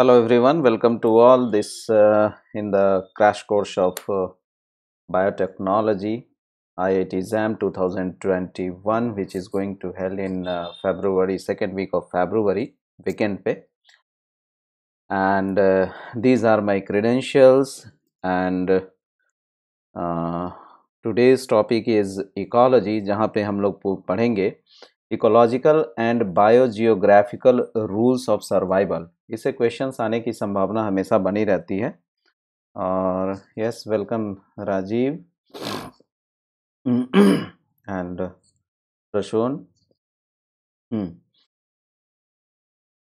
Hello everyone, welcome to all this uh, in the crash course of uh, biotechnology IIT ZAM 2021 which is going to held in uh, February second week of February weekend pay and uh, these are my credentials and uh, today's topic is ecology जहाँ पे हम लोग पढ़ेंगे ecological and biogeographical rules of survival इसे questions आने की संभावना हमेशा बनी रहती है और yes welcome Rajiv and Prashon hmm.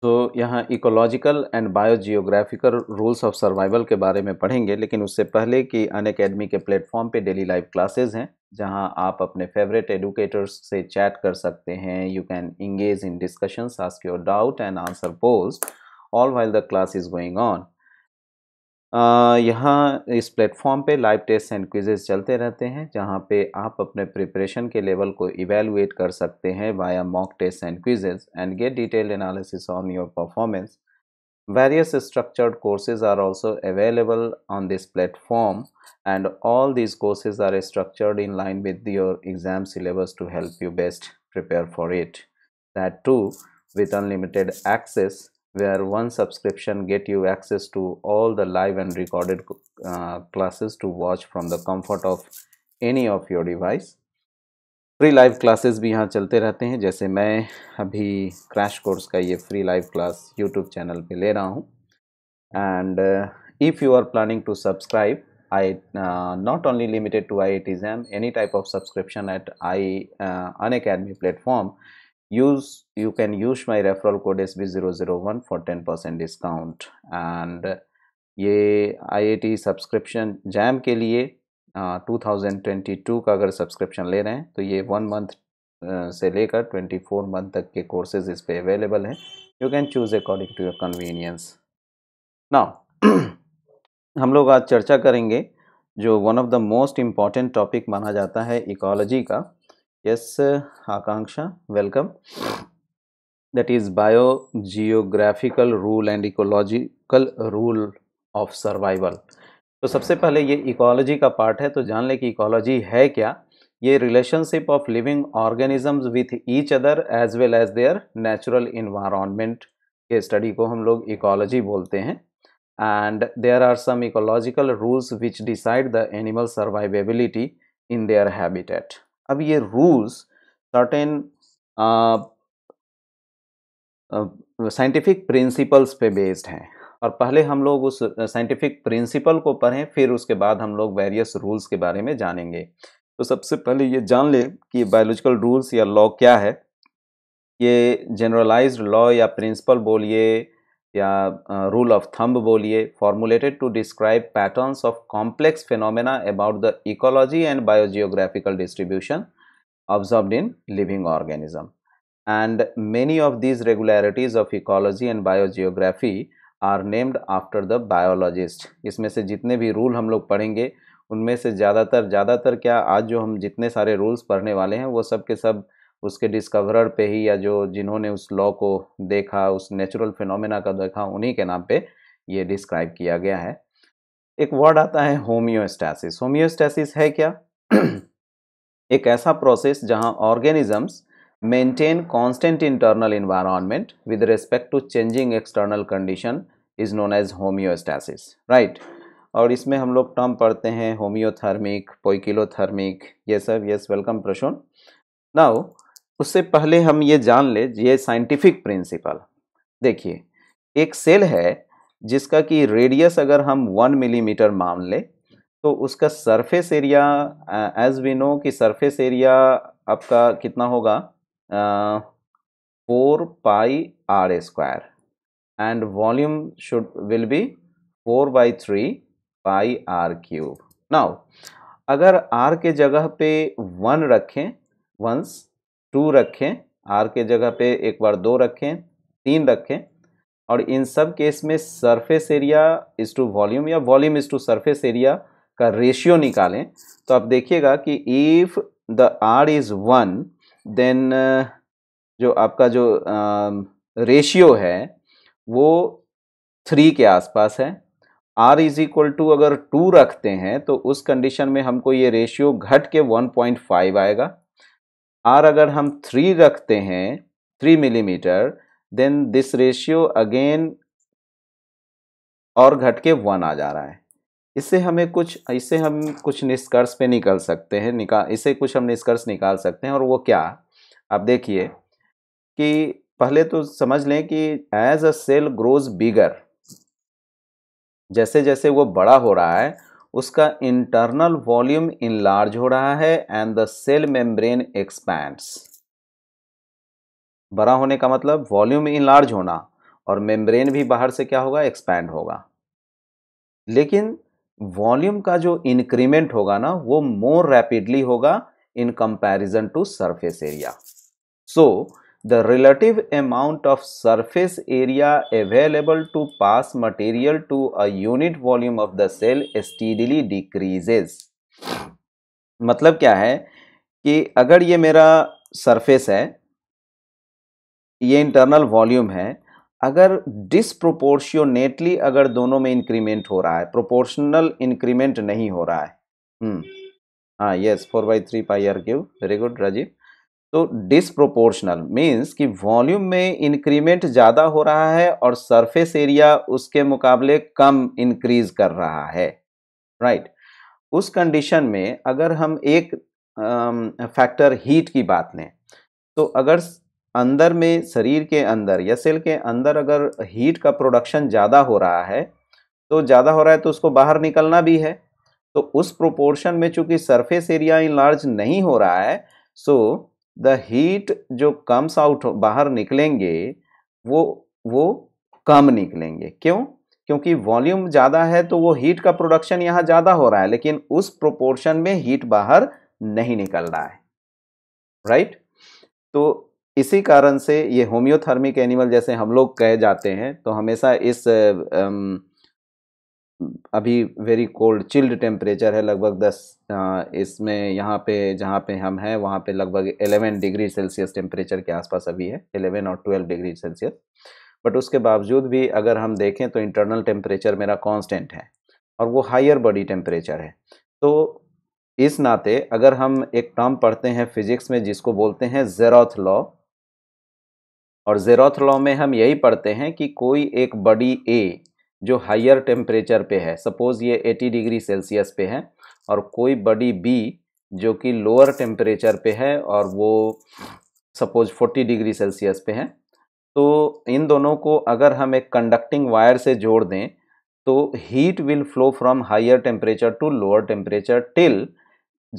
तो यहाँ ecological and biogeographical rules of survival के बारे में पढ़ेंगे लेकिन उससे पहले कि अन अकेडमी के प्लेटफॉर्म पे डेली लाइव क्लासेस हैं जहां आप अपने फेवरेट एडुकेटर्स से चैट कर सकते हैं you can engage in discussions ask your doubt and answer polls all while the class is going on यहाँ इस प्लेटफॉर्म पे लाइव टेस्ट एंड क्विजेज चलते रहते हैं जहाँ पे आप अपने प्रिपरेशन के लेवल को इवेलुएट कर सकते हैं via mock test and quizzes and get detail analysis on your performance Various structured courses are also available on this platform and all these courses are structured in line with your exam syllabus to help you best prepare for it. That too with unlimited access where one subscription get you access to all the live and recorded uh, classes to watch from the comfort of any of your device free live classes भी यहाँ चलते रहते हैं जैसे मैं अभी crash course का ये free live class YouTube channel पे ले रहा हूँ and if you are planning to subscribe I not only limited to I I exam any type of subscription at I Unacademy platform use you can use my referral code S B zero zero one for ten percent discount and ये I I T subscription JAM के लिए two thousand twenty two का अगर subscription ले रहे हैं तो ये वन मंथ से लेकर ट्वेंटी फोर मंथ तक के कोर्सेज इस पर अवेलेबल हैं you can choose according to your convenience now हम लोग आज चर्चा करेंगे जो one of the most important topic माना जाता है इकोलॉजी का yes Akanksha welcome that is bio geographical rule and ecological rule of survival तो सबसे पहले ये इकोलॉजी का पार्ट है तो जान लें कि इकोलॉजी है क्या ये relationship of living organisms with each other as well as their natural environment के स्टडी को हम लोग इकोलॉजी बोलते हैं and there are some ecological rules which decide the animal survivability in their habitat अब ये रूल्स सर्टेन साइंटिफिक प्रिंसिपल्स पे based हैं और पहले हम लोग उस साइंटिफिक प्रिंसिपल को पढ़ें फिर उसके बाद हम लोग वेरियस रूल्स के बारे में जानेंगे तो सबसे पहले ये जान लें कि बायोलॉजिकल रूल्स या लॉ क्या है ये जनरलाइज लॉ या प्रिंसिपल बोलिए या रूल ऑफ थंब बोलिए formulated to describe patterns of complex phenomena about the ecology and biogeographical distribution observe in living organism and many of these regularities of ecology and biogeography are named after the biologist इसमें से जितने भी rule हम लोग पढ़ेंगे उनमें से ज़्यादातर ज़्यादातर क्या आज जो हम जितने सारे रूल्स पढ़ने वाले हैं वो सब के सब उसके डिस्कवरर पे ही या जो जिन्होंने उस लॉ को देखा उस नेचुरल फिनोमेना का देखा उन्हीं के नाम पे ये डिस्क्राइब किया गया है एक वर्ड आता है होम्योस्टैसिस होम्योस्टैसिस है क्या एक ऐसा प्रोसेस जहाँ organisms maintain constant internal environment with respect to changing external condition is known as homeostasis right और इसमें हम लोग टर्म पढ़ते हैं होम्योथर्मिक पोइकिलोथर्मिक ये सब यस वेलकम प्रशोन नाउ उससे पहले हम ये जान ले ये साइंटिफिक प्रिंसिपल देखिए एक सेल है जिसका कि रेडियस अगर हम वन मिलीमीटर मान ले तो उसका surface area as we know कि सरफेस एरिया आपका कितना होगा four pi r square and volume should will be four by three pi r cube now अगर आर के जगह पे वन रखें वंस टू रखें आर के जगह पे एक बार दो रखें तीन रखें और इन सब केस में surface area is to volume या volume is to surface area का रेशियो निकालें तो आप देखिएगा कि if the r is one then uh, जो आपका जो रेशियो है वो थ्री के आसपास है आर इज इक्वल टू अगर टू रखते हैं तो उस कंडीशन में हमको ये रेशियो घट के वन पॉइंट फाइव आएगा आर अगर हम थ्री रखते हैं three millimetre then this ratio again और घट के वन आ जा रहा है इससे हमें कुछ इससे हम कुछ निष्कर्ष पे निकल सकते हैं निकाल इससे कुछ हम निष्कर्ष निकाल सकते हैं और वो क्या आप देखिए कि पहले तो समझ लें कि as a cell grows bigger जैसे जैसे वो बड़ा हो रहा है उसका इंटरनल वॉल्यूम इनलार्ज हो रहा है and the cell membrane expands बड़ा होने का मतलब वॉल्यूम इनलार्ज होना और मेम्ब्रेन भी बाहर से क्या होगा एक्सपैंड होगा लेकिन वॉल्यूम का जो इंक्रीमेंट होगा ना वो मोर रैपिडली होगा in comparison to surface area so the relative amount of surface area available to pass material to a unit volume of the cell steadily decreases मतलब क्या है कि अगर ये मेरा सरफेस है ये इंटरनल वॉल्यूम है अगर डिसप्रोपोर्शियोनेटली अगर दोनों में इंक्रीमेंट हो रहा है प्रोपोर्शनल इंक्रीमेंट नहीं हो रहा है हम्म। हाँ yes four by three pi r cube very good Rajiv तो डिसप्रोपोर्शनल मीन्स कि वॉल्यूम में इंक्रीमेंट ज़्यादा हो रहा है और सरफेस एरिया उसके मुकाबले कम इंक्रीज कर रहा है राइट right? उस कंडीशन में अगर हम एक फैक्टर हीट की बात लें तो अगर अंदर में शरीर के अंदर या सेल के अंदर अगर हीट का प्रोडक्शन ज़्यादा हो रहा है तो ज़्यादा हो रहा है तो उसको बाहर निकलना भी है तो उस प्रोपोर्शन में चूंकि सरफेस एरिया लार्ज नहीं हो रहा है सो द हीट जो कम्स आउट बाहर निकलेंगे वो वो कम निकलेंगे क्यों क्योंकि वॉल्यूम ज़्यादा है तो वो हीट का प्रोडक्शन यहाँ ज़्यादा हो रहा है लेकिन उस प्रोपोर्शन में हीट बाहर नहीं निकल रहा है राइट right? तो इसी कारण से ये होम्योथर्मिक एनिमल जैसे हम लोग कहे जाते हैं तो हमेशा इस अभी वेरी कोल्ड चिल्ड टेम्परेचर है लगभग दस इसमें यहाँ पे जहाँ पे हम हैं वहाँ पे लगभग एलेवन डिग्री सेल्सियस टेम्परेचर के आसपास अभी है एलेवन और ट्वेल्व डिग्री सेल्सियस बट उसके बावजूद भी अगर हम देखें तो इंटरनल टेम्परेचर मेरा कांस्टेंट है और वो हायर बॉडी टेम्परेचर है तो इस नाते अगर हम एक टर्म पढ़ते हैं फिजिक्स में जिसको बोलते हैं जेरोथ लॉ और ज़ेरोथलॉ में हम यही पढ़ते हैं कि कोई एक बॉडी ए जो हायर टेम्परेचर पे है सपोज़ ये 80 डिग्री सेल्सियस पे है और कोई बॉडी बी जो कि लोअर टेम्परेचर पे है और वो सपोज़ 40 डिग्री सेल्सियस पे है तो इन दोनों को अगर हम एक कंडक्टिंग वायर से जोड़ दें तो heat will flow from higher temperature to lower temperature till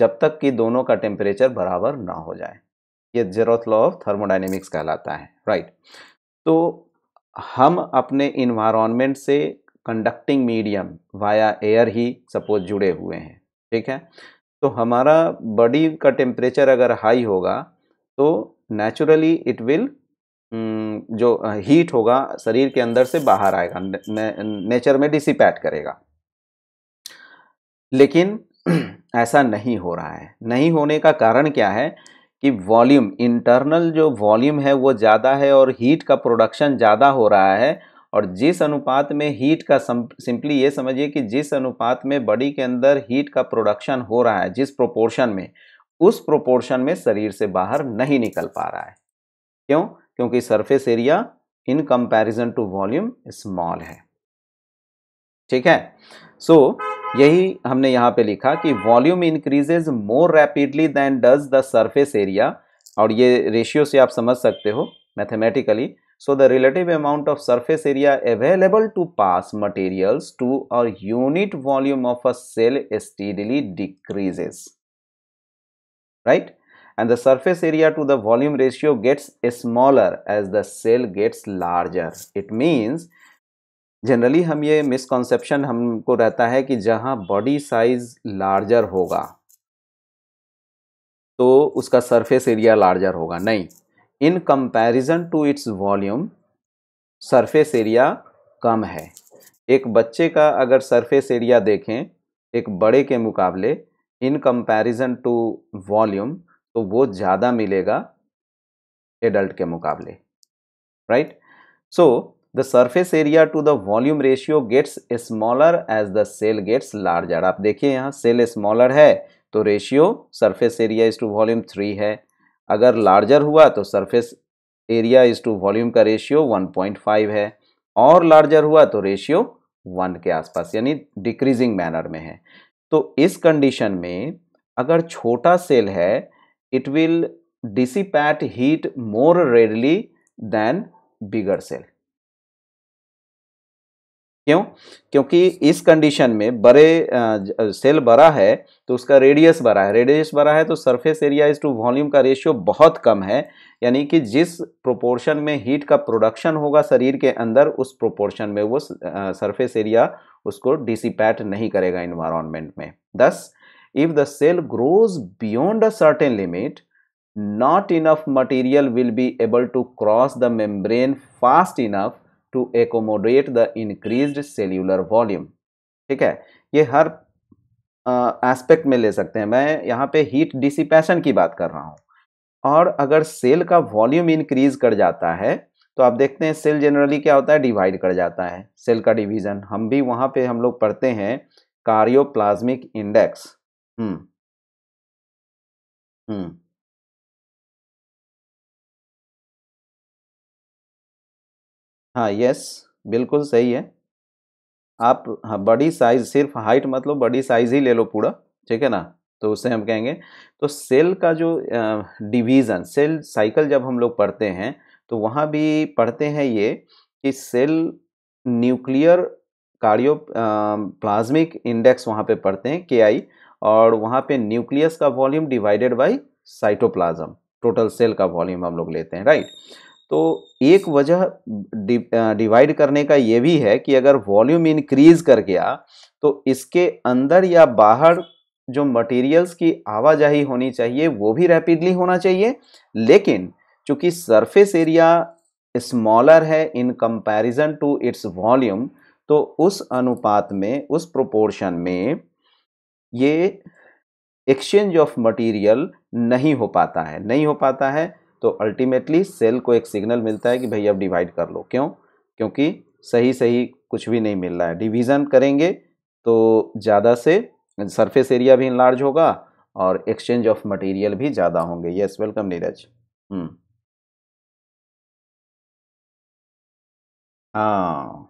जब तक कि दोनों का टेम्परेचर बराबर ना हो जाए ये जेरोथ लॉ ऑफ थर्मोडाइनेमिक्स कहलाता है राइट तो हम अपने इन्वायरमेंट से कंडक्टिंग मीडियम वाया एयर ही सपोज जुड़े हुए हैं ठीक है तो हमारा बॉडी का टेम्परेचर अगर हाई होगा तो नेचुरली इट विल जो हीट होगा शरीर के अंदर से बाहर आएगा ने, नेचर में डिसिपैट करेगा लेकिन ऐसा नहीं हो रहा है नहीं होने का कारण क्या है कि वॉल्यूम इंटरनल जो वॉल्यूम है वो ज़्यादा है और हीट का प्रोडक्शन ज़्यादा हो रहा है और जिस अनुपात में हीट का सिंपली ये समझिए कि जिस अनुपात में बॉडी के अंदर हीट का प्रोडक्शन हो रहा है जिस प्रोपोर्शन में उस प्रोपोर्शन में शरीर से बाहर नहीं निकल पा रहा है क्यों क्योंकि surface area in comparison to volume small है ठीक है सो so, यही हमने यहाँ पे लिखा कि volume increases more rapidly than does the surface area और ये रेशियो से आप समझ सकते हो mathematically so the relative amount of surface area available to pass materials to और unit volume of a cell steadily decreases right and the surface area to the volume ratio gets smaller as the cell gets larger it means generally हम ये misconception हमको रहता है कि जहाँ body size larger होगा तो उसका सरफेस एरिया लार्जर होगा नहीं in comparison to its volume surface area कम है एक बच्चे का अगर सरफेस एरिया देखें एक बड़े के मुकाबले इन कंपैरिजन टू वॉल्यूम तो वो ज़्यादा मिलेगा एडल्ट के मुकाबले right so the surface area to the volume ratio gets smaller as the cell gets larger. आप देखिए यहाँ cell smaller है तो ratio surface area is to volume three है अगर larger हुआ तो surface area is to volume का ratio 1.5 है और larger हुआ तो ratio वन के आसपास यानी डिक्रीजिंग मैनर में है तो इस कंडीशन में अगर छोटा सेल है it will dissipate heat more readily than bigger cell क्यों क्योंकि इस कंडीशन में बड़े सेल बड़ा है तो उसका रेडियस बड़ा है रेडियस बड़ा है तो surface area is to volume का रेशियो बहुत कम है यानी कि जिस प्रोपोर्शन में हीट का प्रोडक्शन होगा शरीर के अंदर उस प्रोपोर्शन में वो सरफेस एरिया उसको डिसिपैट नहीं करेगा इन्वायरमेंट में thus if the cell grows beyond a certain limit not enough material will be able to cross the membrane fast enough to accommodate the increase cellular volume ठीक है ये हर aspect में ले सकते हैं मैं यहाँ पे हीट डिसिपेशन की बात कर रहा हूँ और अगर सेल का वॉल्यूम इंक्रीज कर जाता है तो आप देखते हैं सेल जनरली क्या होता है डिवाइड कर जाता है सेल का डिवीजन हम भी वहाँ पे हम लोग पढ़ते हैं कार्योप्लाज्मिक इंडेक्स हम्म हम्म हाँ यस बिल्कुल सही है आप हाँ बड़ी साइज सिर्फ हाइट मतलब बड़ी साइज ही ले लो पूरा ठीक है ना तो उससे हम कहेंगे तो सेल का जो डिवीज़न सेल साइकिल जब हम लोग पढ़ते हैं तो वहाँ भी पढ़ते हैं ये कि cell nuclear cytoplasmic index वहाँ पे पढ़ते हैं के आई और वहाँ पे न्यूक्लियस का volume divided by cytoplasm total cell का वॉल्यूम हम लोग लेते हैं राइट तो एक वजह डिवाइड करने का ये भी है कि अगर वॉल्यूम इंक्रीज कर गया तो इसके अंदर या बाहर जो मटेरियल्स की आवाजाही होनी चाहिए वो भी रैपिडली होना चाहिए लेकिन चूंकि सरफेस एरिया स्मॉलर है in comparison to its volume तो उस अनुपात में उस प्रोपोर्शन में ये एक्सचेंज ऑफ मटेरियल नहीं हो पाता है नहीं हो पाता है तो अल्टीमेटली सेल को एक सिग्नल मिलता है कि भाई अब डिवाइड कर लो क्यों क्योंकि सही सही कुछ भी नहीं मिल रहा है डिवीज़न करेंगे तो ज़्यादा से सरफेस एरिया भी इनलार्ज होगा और एक्सचेंज ऑफ मटेरियल भी ज़्यादा होंगे यस वेलकम नीरज हम्म। हाँ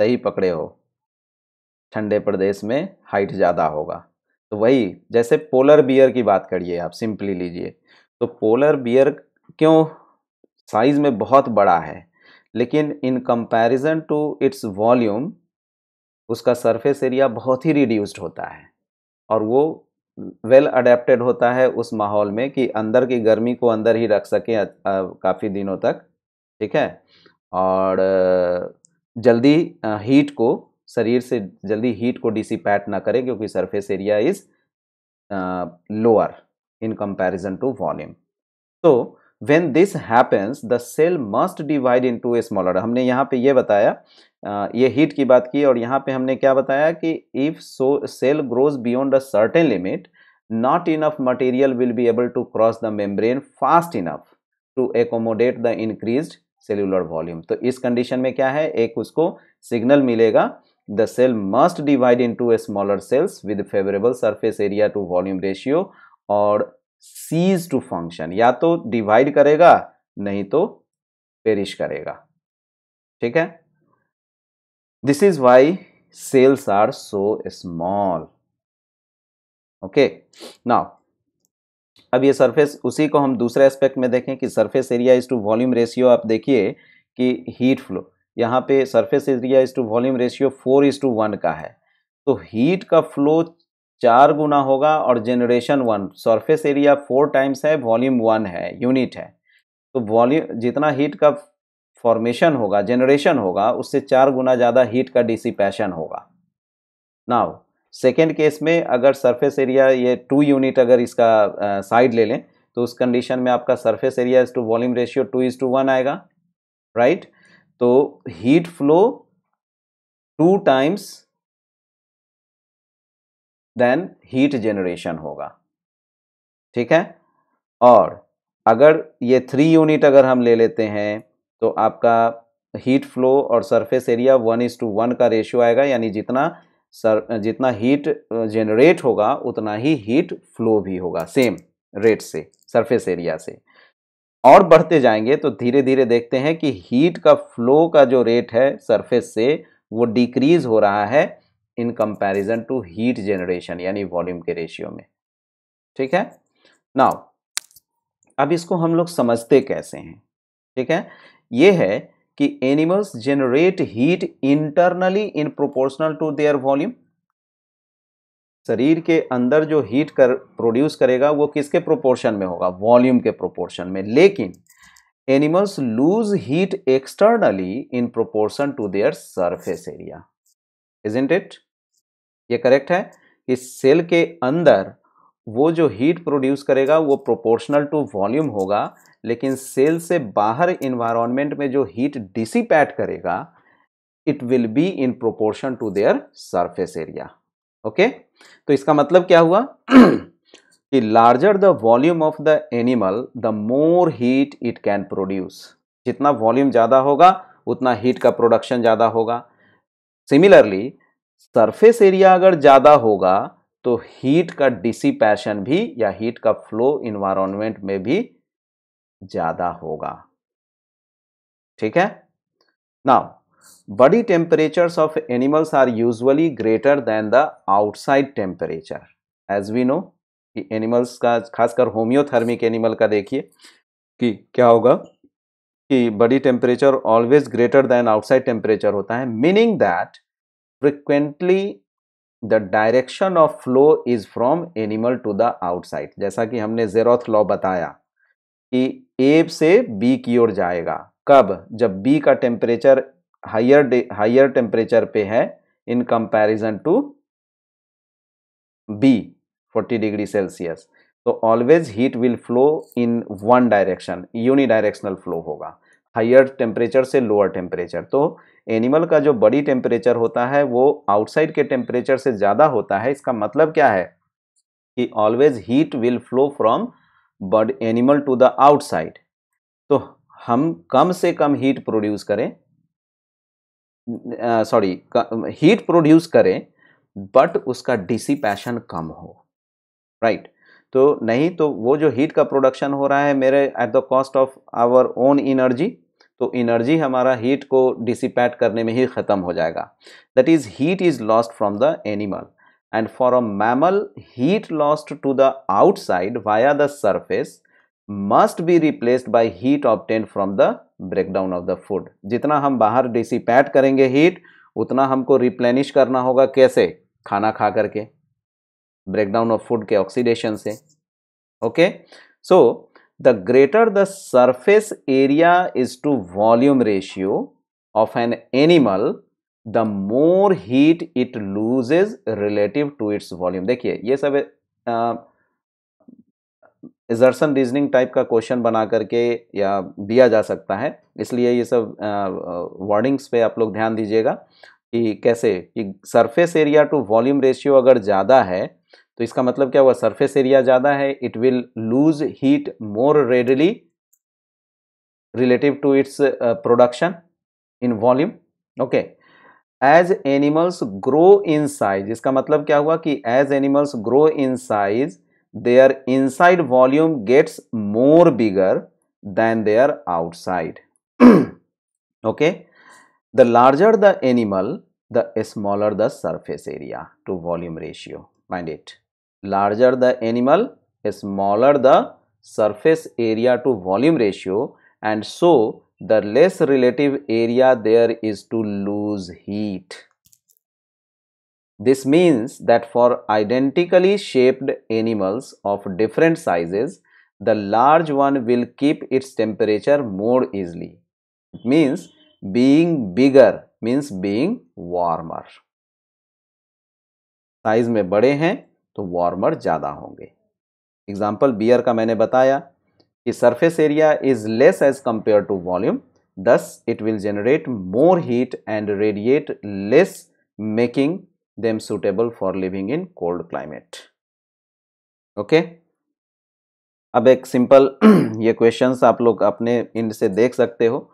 सही पकड़े हो ठंडे प्रदेश में हाइट ज़्यादा होगा तो वही जैसे पोलर बियर की बात करिए आप सिंपली लीजिए तो पोलर बियर क्यों साइज में बहुत बड़ा है लेकिन in comparison to its volume उसका सरफेस एरिया बहुत ही रिड्यूस्ड होता है और वो वेल well अडेप्टेड होता है उस माहौल में कि अंदर की गर्मी को अंदर ही रख सकें काफ़ी दिनों तक ठीक है और जल्दी हीट को शरीर से जल्दी हीट को डिसिपैट ना करें क्योंकि surface area is lower in comparison to volume. So, when this happens, the cell must divide into a smaller. हमने यहाँ पे ये बताया ये हीट की बात की और यहाँ पे हमने क्या बताया कि if so cell grows beyond a certain limit, not enough material will be able to cross the membrane fast enough to accommodate the increased cellular volume. तो इस कंडीशन में क्या है एक उसको सिग्नल मिलेगा the cell must divide into a smaller cells with favorable surface area to volume ratio और cease to function या तो डिवाइड करेगा नहीं तो पेरिश करेगा ठीक है this is why cells are so small okay now अब ये सरफेस उसी को हम दूसरे एस्पेक्ट में देखें कि surface area is to volume ratio आप देखिए कि हीट फ्लो यहां पे surface area is to volume ratio four is to one का है तो हीट का फ्लो चार गुना होगा और generation one surface area four times है वॉल्यूम वन है यूनिट है तो वॉल्यूम जितना हीट का फॉर्मेशन होगा जेनरेशन होगा उससे चार गुना ज़्यादा हीट का डिसिपेशन होगा नाउ सेकेंड केस में अगर सरफेस एरिया ये टू यूनिट अगर इसका साइड uh, ले लें तो उस कंडीशन में आपका surface area is to volume ratio two is to one आएगा राइट right? तो heat flow two times then heat generation होगा ठीक है और अगर ये थ्री यूनिट अगर हम ले लेते हैं तो आपका हीट फ्लो और surface area one is to one का रेशियो आएगा यानी जितना सर जितना हीट जनरेट होगा उतना ही हीट फ्लो भी होगा सेम रेट से सरफेस एरिया से और बढ़ते जाएंगे तो धीरे धीरे देखते हैं कि हीट का फ्लो का जो रेट है सरफेस से वो डिक्रीज हो रहा है in comparison to heat generation यानी वॉल्यूम के रेशियो में ठीक है नाउ अब इसको हम लोग समझते कैसे हैं ठीक है ये है कि animals generate heat internally in proportional to their volume शरीर के अंदर जो हीट कर प्रोड्यूस करेगा वो किसके प्रोपोर्शन में होगा वॉल्यूम के प्रोपोर्शन में लेकिन animals lose heat externally in proportion to their surface area isn't it ये करेक्ट है कि सेल के अंदर वो जो हीट प्रोड्यूस करेगा वो प्रोपोर्शनल टू वॉल्यूम होगा लेकिन सेल से बाहर इन्वायरमेंट में जो हीट डिसिपैट करेगा it will be in proportion to their surface area okay तो इसका मतलब क्या हुआ कि larger the volume of the animal the more heat it can produce जितना वॉल्यूम ज़्यादा होगा उतना हीट का प्रोडक्शन ज़्यादा होगा सिमिलरली सरफेस एरिया अगर ज़्यादा होगा तो हीट का डिसिपेशन भी या हीट का फ्लो इन्वायरमेंट में भी ज़्यादा होगा ठीक है now body temperatures of animals are usually greater than the outside temperature as we know कि एनिमल्स का खासकर होम्योथर्मिक एनिमल का देखिए कि क्या होगा कि body temperature always greater than outside temperature होता है meaning that frequently the direction of flow is from animal to the outside जैसा कि हमने जेरोथ लॉ बताया कि ए से बी की ओर जाएगा कब जब बी का टेम्परेचर हाइयर हाइयर टेम्परेचर पे है in comparison to be 40 degree Celsius तो always heat will flow in one direction unidirectional flow होगा हायर टेम्परेचर से लोअर टेम्परेचर तो एनिमल का जो बॉडी टेम्परेचर होता है वो आउटसाइड के टेम्परेचर से ज़्यादा होता है इसका मतलब क्या है कि always heat will flow from body animal to the outside तो हम कम से कम हीट प्रोड्यूस करें सॉरी हीट प्रोड्यूस करें बट उसका पैशन कम हो राइट right? तो नहीं तो वो जो हीट का प्रोडक्शन हो रहा है मेरे at the cost of our own energy तो एनर्जी हमारा हीट को डिसिपेट करने में ही ख़त्म हो जाएगा that is heat is lost from the animal and for a mammal heat lost to the outside via the surface must be replaced by heat obtained from the breakdown of the food जितना हम बाहर डिसिपैट करेंगे heat उतना हमको replenish करना होगा कैसे खाना खा करके ब्रेकडाउन ऑफ फूड के ऑक्सीडेशन से okay so greater the surface area is to volume ratio of an animal the more heat it lose is relative to its volume देखिए ये सब एजर्सन रीजनिंग टाइप का क्वेश्चन बना करके या दिया जा सकता है इसलिए ये सब वर्डिंग्स पे आप लोग ध्यान दीजिएगा कि कैसे कि surface area to volume ratio अगर ज़्यादा है तो इसका मतलब क्या हुआ सरफेस एरिया ज़्यादा है it will lose heat more readily relative to its production in volume okay as animals grow in size इसका मतलब क्या हुआ कि as animals grow in size they their inside volume gets more bigger than they are outside okay the larger the animal the smaller the surface area to volume ratio mind it larger the animal, smaller the surface area to volume ratio and so the less relative area there is to lose heat. This means that for identically shaped animals of different sizes, the large one will keep its temperature more easily. It means being bigger means being warmer. Size में बड़े हैं तो warmer ज़्यादा होंगे example beer का मैंने बताया कि surface area is less as compare to volume thus it will generate more heat and radiate less making them suitable for living in cold climate okay अब एक सिंपल ये क्वेश्चंस आप लोग अपने इंड से देख सकते हो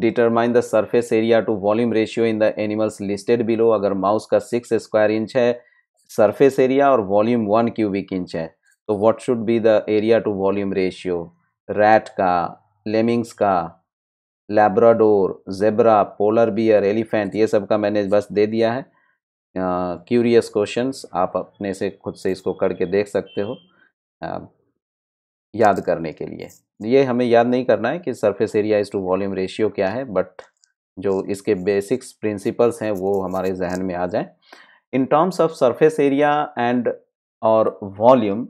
determine the surface area to volume ratio in the animals listed below अगर माउस का सिक्स स्क्वायर इंच है सरफेस एरिया और वॉल्यूम वन क्यूबिक इंच है तो what should be the area to volume ratio rat का lemmings का Labrador zebra polar bear elephant ये सब का मैंने बस दे दिया है क्यूरियस uh, क्वेश्चंस आप अपने से खुद से इसको करके देख सकते हो uh, याद करने के लिए ये हमें याद नहीं करना है कि surface area is to volume ratio क्या है बट जो इसके बेसिक्स प्रिंसिपल्स हैं वो हमारे जहन में आ जाएँ in terms of surface area and और volume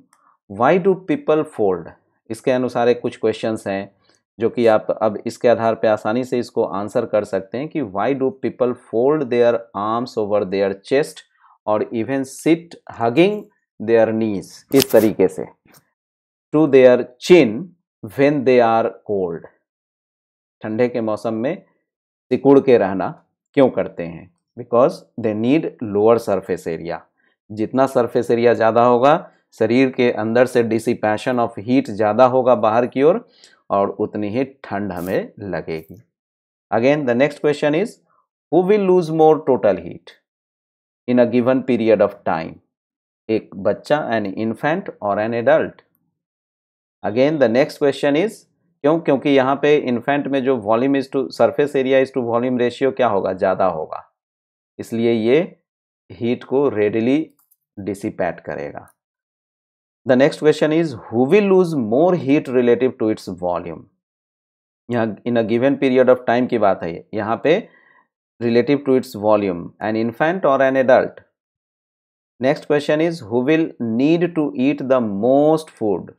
why do people fold इसके अनुसार एक कुछ क्वेश्चंस हैं जो कि आप अब इसके आधार पर आसानी से इसको आंसर कर सकते हैं कि why do people fold their arms over their chest और even sit hugging their knees इस तरीके से to their chin when they are cold ठंडे के मौसम में सिकुड़ के रहना क्यों करते हैं because they need lower surface area जितना सरफेस एरिया ज़्यादा होगा शरीर के अंदर से डिसिपेशन ऑफ हीट ज़्यादा होगा बाहर की ओर और, और उतनी ही ठंड हमें लगेगी again the next question is who will lose more total heat in a given period of time एक बच्चा एन इन्फेंट और an adult again the next question is क्यों क्योंकि यहाँ पे इन्फेंट में जो volume is to surface area is to volume ratio क्या होगा ज़्यादा होगा इसलिए ये हीट को रेडिली डिसिपेट करेगा the next question is who will lose more heat relative to its volume यहाँ in a given period of time की बात है ये यहाँ पे relative to its volume an infant और an adult next question is who will need to eat the most food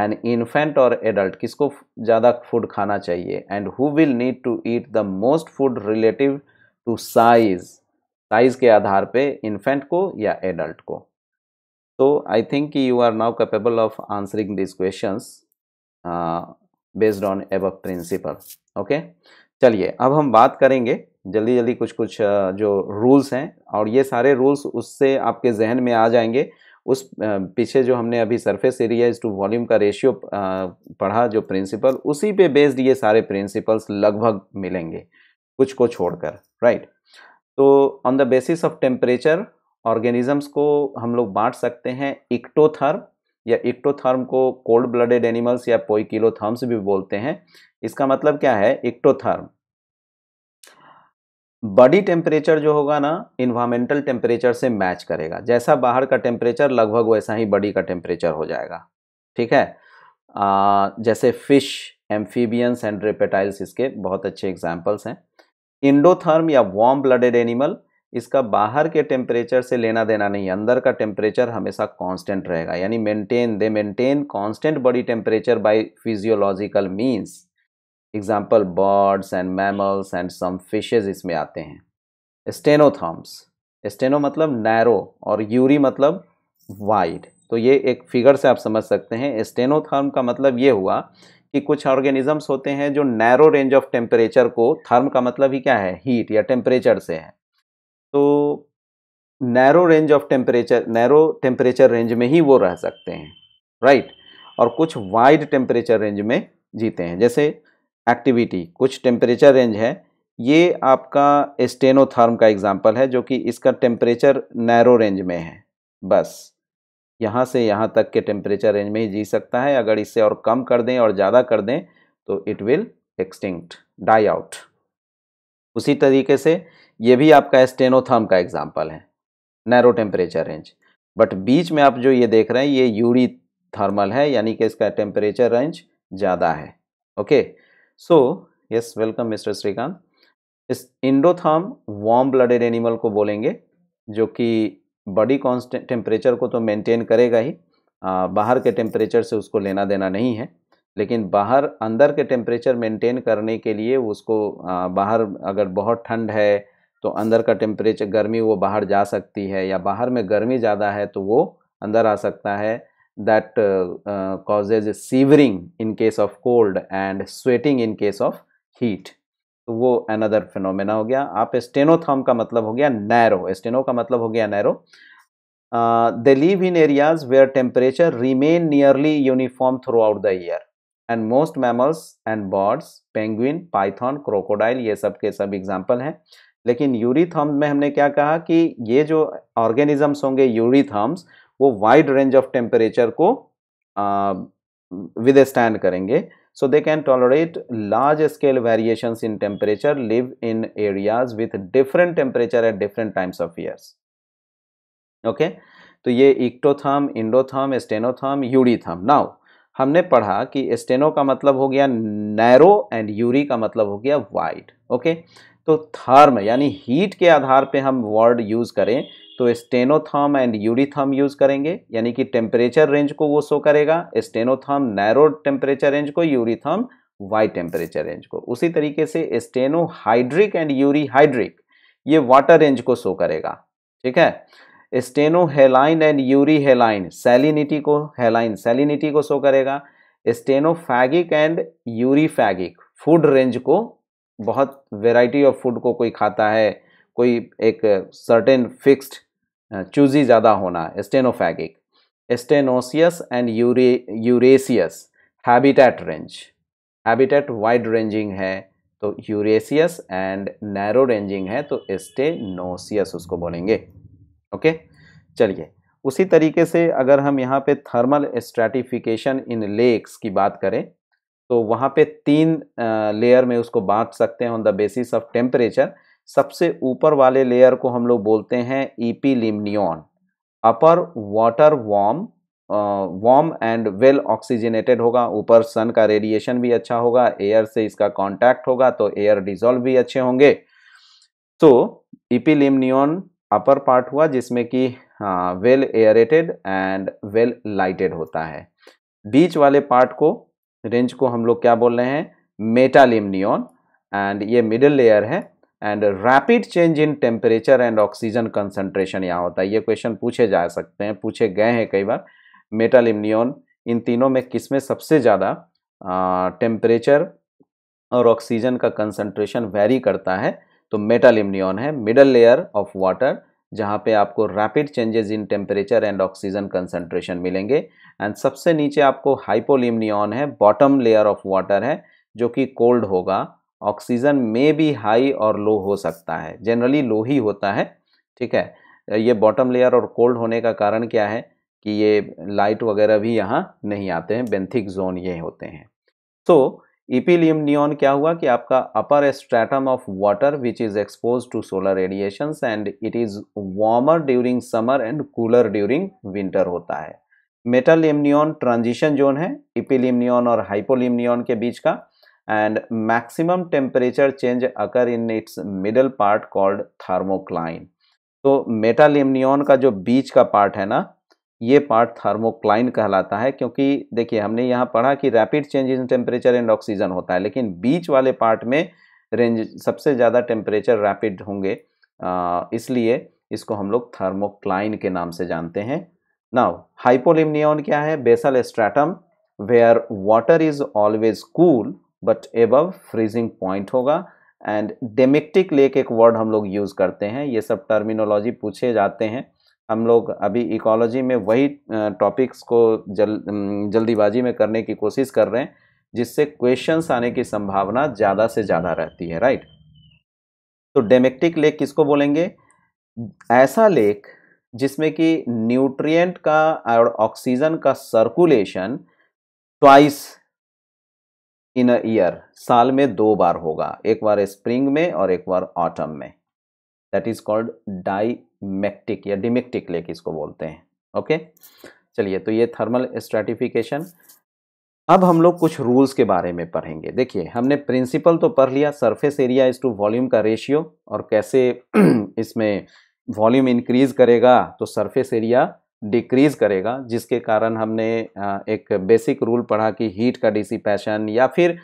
an infant और adult किसको ज़्यादा फूड खाना चाहिए and who will need to eat the most food relative to size size के आधार पे infant को या एडल्ट को तो I think you are now capable of answering this questions based on above principle okay चलिए अब हम बात करेंगे जल्दी जल्दी कुछ कुछ uh, जो रूल्स हैं और ये सारे रूल्स उससे आपके जहन में आ जाएंगे उस uh, पीछे जो हमने अभी surface area is to volume का रेशियो uh, पढ़ा जो प्रिंसिपल उसी पे बेस्ड ये सारे प्रिंसिपल्स लगभग मिलेंगे कुछ को छोड़कर राइट तो on the basis of temperature organisms को हम लोग बांट सकते हैं इक्टोथर्म या इक्टोथर्म को कोल्ड ब्लडेड एनिमल्स या पोइकिलोथर्म्स भी बोलते हैं इसका मतलब क्या है इक्टोथर्म बॉडी टेम्परेचर जो होगा ना इन्वामेंटल टेम्परेचर से मैच करेगा जैसा बाहर का टेम्परेचर लगभग वैसा ही बॉडी का टेम्परेचर हो जाएगा ठीक है आ, जैसे फिश एम्फीबियंस एंड रेपेटाइल्स इसके बहुत अच्छे एग्जाम्पल्स हैं इंडोथर्म या वार्म ब्लडेड एनिमल इसका बाहर के टेम्परेचर से लेना देना नहीं अंदर का टेम्परेचर हमेशा कांस्टेंट रहेगा यानी maintain they maintain constant body temperature by physiological means example birds and mammals and some fishes इसमें आते हैं स्टेनोथर्म्स स्टेनो मतलब नैरो और यूरी मतलब वाइड तो ये एक फिगर से आप समझ सकते हैं स्टेनोथर्म का मतलब ये हुआ कि कुछ ऑर्गेनिजम्स होते हैं जो नैरो रेंज ऑफ टेम्परेचर को थर्म का मतलब ही क्या है हीट या टेम्परेचर से है तो narrow range of temperature narrow temperature range में ही वो रह सकते हैं राइट right? और कुछ वाइड टेम्परेचर रेंज में जीते हैं जैसे एक्टिविटी कुछ टेम्परेचर रेंज है ये आपका स्टेनोथर्म का एग्जाम्पल है जो कि इसका टेम्परेचर नैरो रेंज में है बस यहाँ से यहाँ तक के टेम्परेचर रेंज में ही जी सकता है अगर इससे और कम कर दें और ज़्यादा कर दें तो it will extinct die out उसी तरीके से ये भी आपका स्टेनोथर्म का एग्जाम्पल है नैरो टेम्परेचर रेंज बट बीच में आप जो ये देख रहे हैं ये यूरी थर्मल है यानी कि इसका टेम्परेचर रेंज ज़्यादा है okay so yes welcome mister Shrikant इस इंडोथर्म वार्म ब्लडेड एनिमल को बोलेंगे जो कि बॉडी कॉन्स्टेंट टेम्परेचर को तो मेंटेन करेगा ही आ, बाहर के टेम्परेचर से उसको लेना देना नहीं है लेकिन बाहर अंदर के टेम्परेचर मेंटेन करने के लिए उसको आ, बाहर अगर बहुत ठंड है तो अंदर का टेम्परेचर गर्मी वो बाहर जा सकती है या बाहर में गर्मी ज़्यादा है तो वो अंदर आ सकता है that causes shivering in case of cold and sweating in case of heat तो वो अनदर फिनोमेना हो गया आप स्टेनोथर्म का मतलब हो गया नैरो स्टेनो का मतलब हो गया narrow they live in areas where temperature remain nearly uniform throughout the year and most mammals and birds penguin python crocodile ये सब के सब एग्जाम्पल हैं लेकिन यूरीथम्स में हमने क्या कहा कि ये जो ऑर्गेनिजम्स होंगे यूरीथम्स वो वाइड रेंज ऑफ टेम्परेचर को विद स्टैंड करेंगे so they can tolerate large scale variations in temperature live in areas with different temperature at different times of years okay तो ये इक्टोथर्म इंडोथर्म स्टेनोथर्म यूरीथर्म नाउ हमने पढ़ा कि स्टेनो का मतलब हो गया नैरो एंड यूरी का मतलब हो गया वाइड ओके okay? तो थर्म यानी हीट के आधार पे हम वर्ड यूज़ करें तो स्टेनोथाम एंड यूरीथाम यूज़ करेंगे यानी कि टेम्परेचर रेंज को वो शो करेगा स्टेनोथाम नैरो टेम्परेचर रेंज को यूरीथाम वाई टेम्परेचर रेंज को उसी तरीके से स्टेनोहाइड्रिक एंड यूरीहाइड्रिक ये वाटर रेंज को शो करेगा ठीक है स्टेनोहेलाइन एंड यूरीहेलाइन सैलिनिटी को हेलाइन सैलिनिटी को शो करेगा stenophagic and euryphagic food range को बहुत वेराइटी ऑफ फूड को कोई खाता है कोई एक सर्टेन फिक्स्ड चूजी ज़्यादा होना stenophagic stenoecious and eury euryecious habitat range habitat wide ranging है तो यूरेसियस एंड नैरो रेंजिंग है तो स्टेनोसियस उसको बोलेंगे ओके चलिए उसी तरीके से अगर हम यहाँ पे थर्मल स्ट्रेटिफिकेशन इन लेक्स की बात करें तो वहाँ पे तीन लेयर uh, में उसको बांट सकते हैं on the basis of temperature सबसे ऊपर वाले लेयर को हम लोग बोलते हैं epilimnion upper water warm warm and well oxygenated होगा ऊपर सन का रेडिएशन भी अच्छा होगा एयर से इसका कांटेक्ट होगा तो एयर डिजोल्व भी अच्छे होंगे तो इपिलिमनियन अपर पार्ट हुआ जिसमें कि well aerated and well lighted होता है बीच वाले पार्ट को रेंज को हम लोग क्या बोल रहे हैं मेटालिमनियन एंड ये मिडिल लेयर है and rapid change in temperature and oxygen concentration यहाँ होता है ये क्वेश्चन पूछे जा सकते हैं पूछे गए हैं कई बार मेटल इम्नियन इन तीनों में किस में सबसे ज़्यादा टेम्परेचर और ऑक्सीजन का कंसनट्रेशन वेरी करता है तो मेटल इम्नियन है मिडल लेयर ऑफ वाटर जहाँ पे आपको rapid changes in temperature and oxygen concentration मिलेंगे एंड सबसे नीचे आपको हाइपोलिमनियन है बॉटम लेयर ऑफ वाटर है जो कि कोल्ड होगा ऑक्सीजन में भी हाई और लो हो सकता है जनरली लो ही होता है ठीक है ये बॉटम लेयर और कोल्ड होने का कारण क्या है कि ये लाइट वगैरह भी यहाँ नहीं आते हैं बेंथिक जोन ये होते हैं तो इपीलियम नियॉन क्या हुआ कि आपका upper stratum of water which is expose to solar radiation and it is warmer during summer and cooler during winter होता है मेटल इमनियॉन ट्रांजिशन जोन है इपिलिमनियन और हाइपोलिमनियन के बीच का and maximum temperature change occur in its middle part called thermocline. तो मेटालिमनियन का जो बीच का पार्ट है ना ये पार्ट थर्मोक्लाइन कहलाता है क्योंकि देखिए हमने यहाँ पढ़ा कि rapid change in temperature and oxygen होता है लेकिन बीच वाले पार्ट में रेंज सबसे ज़्यादा टेम्परेचर रैपिड होंगे इसलिए इसको हम लोग थर्मोक्लाइन के नाम से जानते हैं नाउ हाइपोलिमनियन क्या है basal stratum where water is always cool but above freezing point होगा एंड डेमेक्टिक लेक एक वर्ड हम लोग यूज़ करते हैं ये सब टर्मिनोलॉजी पूछे जाते हैं हम लोग अभी इकोलॉजी में वही टॉपिक्स को जल जल्दीबाजी में करने की कोशिश कर रहे हैं जिससे क्वेश्चंस आने की संभावना ज़्यादा से ज़्यादा रहती है राइट तो डेमेक्टिक लेक किसको बोलेंगे ऐसा लेक जिसमें कि न्यूट्रिएंट का और ऑक्सीजन का circulation twice in a year साल में दो बार होगा एक बार स्प्रिंग में और एक बार ऑटम में दैट इज कॉल्ड डाइमेक्टिक या डिमेक्टिक लेक इसको बोलते हैं ओके चलिए तो ये थर्मल स्ट्रेटिफिकेशन अब हम लोग कुछ रूल्स के बारे में पढ़ेंगे देखिए हमने प्रिंसिपल तो पढ़ लिया surface area is to volume का रेशियो और कैसे इसमें वॉल्यूम इंक्रीज करेगा तो सरफेस एरिया डिक्रीज़ करेगा जिसके कारण हमने एक बेसिक रूल पढ़ा कि हीट का डिसिपेशन या फिर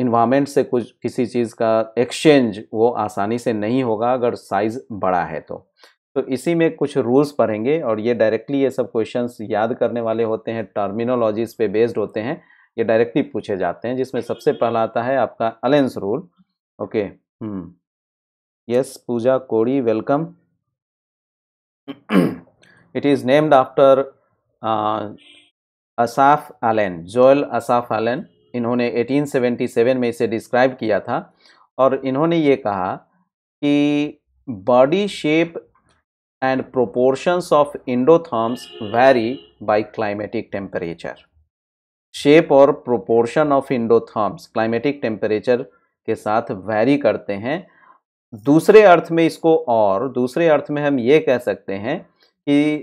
इन्वामेंट से कुछ किसी चीज़ का एक्सचेंज वो आसानी से नहीं होगा अगर साइज़ बड़ा है तो तो इसी में कुछ रूल्स पढ़ेंगे और ये डायरेक्टली ये सब क्वेश्चंस याद करने वाले होते हैं टर्मिनोलॉजीज पे बेस्ड होते हैं ये डायरेक्टली पूछे जाते हैं जिसमें सबसे पहला आता है आपका Allen's rule okay yes Pooja Kodi welcome it is named after uh, Asaph Allen, Joel Asaph Allen. इन्होंने 1877 में इसे डिस्क्राइब किया था और इन्होंने ये कहा कि body shape and proportions of endotherms vary by climatic temperature shape और proportion of endotherms climatic temperature के साथ वैरी करते हैं दूसरे अर्थ में इसको और दूसरे अर्थ में हम ये कह सकते हैं कि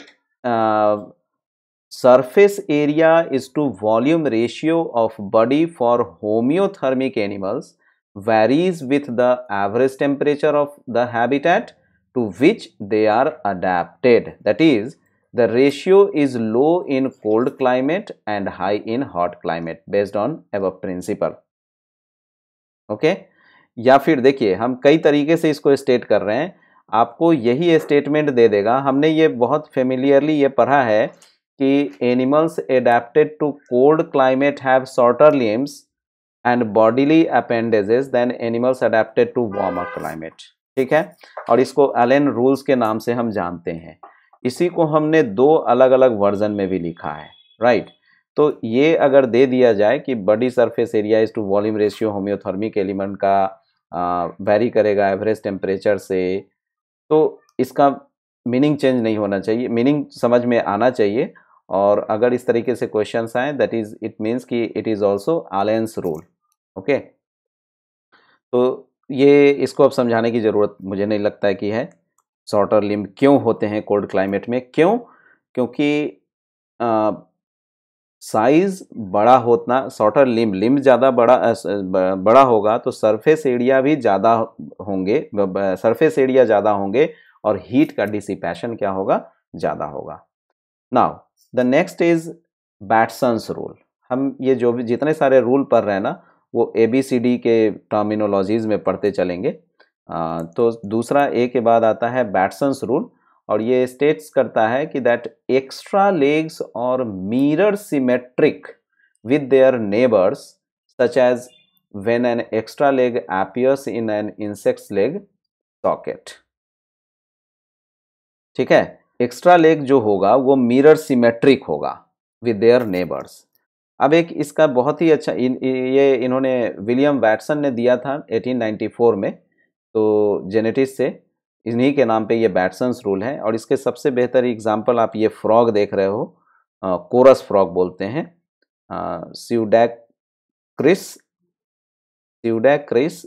surface area is to volume ratio of body for homeothermic animals varies with the average temperature of the habitat to which they are adapted that is the ratio is low in cold climate and high in hot climate based on एव principle okay okay? या फिर देखिए हम कई तरीके से इसको state कर रहे हैं आपको यही स्टेटमेंट दे देगा हमने ये बहुत फेमिलियरली ये पढ़ा है कि animals adapted to cold climate have shorter limbs and bodily appendages than animals adapted to warmer climate ठीक है और इसको एलेन रूल्स के नाम से हम जानते हैं इसी को हमने दो अलग अलग वर्जन में भी लिखा है राइट right? तो ये अगर दे दिया जाए कि body surface area is to volume ratio homeothermic element का वेरी करेगा एवरेज टेम्परेचर से तो इसका मीनिंग चेंज नहीं होना चाहिए मीनिंग समझ में आना चाहिए और अगर इस तरीके से क्वेश्चन आए दैट इज इट मीन्स कि it is also Allen's rule okay तो ये इसको अब समझाने की ज़रूरत मुझे नहीं लगता है कि है शॉर्टर लिम्ब क्यों होते हैं कोल्ड क्लाइमेट में क्यों क्योंकि आ, साइज बड़ा होना शॉर्टर लिम्ब लिम्ब ज़्यादा बड़ा बड़ा होगा तो सरफेस एरिया भी ज़्यादा होंगे सरफेस एरिया ज़्यादा होंगे और हीट का डिसिपेशन क्या होगा ज़्यादा होगा now the next is Bateson's rule हम ये जो भी जितने सारे रूल पढ़ रहे हैं ना वो ए बी सी डी के टर्मिनोलॉजीज़ में पढ़ते चलेंगे आ, तो दूसरा ए के बाद आता है बैट्सन्स रूल और ये स्टेट्स करता है कि दैट एक्स्ट्रा लेग्स और mirror symmetric with their neighbours such as when an extra leg appears in an insect's leg socket ठीक है एक्स्ट्रा लेग जो होगा वो मिरर सिमेट्रिक होगा विद देयर नेबर्स अब एक इसका बहुत ही अच्छा इन, ये इन्होंने विलियम वैटसन ने दिया था 1894 में तो जेनेटिक्स से इन्हीं के नाम पे ये बैट्सन्स रूल है और इसके सबसे बेहतर एग्जाम्पल आप ये फ्रॉग देख रहे हो आ, कोरस फ्रॉग बोलते हैं सीडैक क्रिस सीडैक क्रिस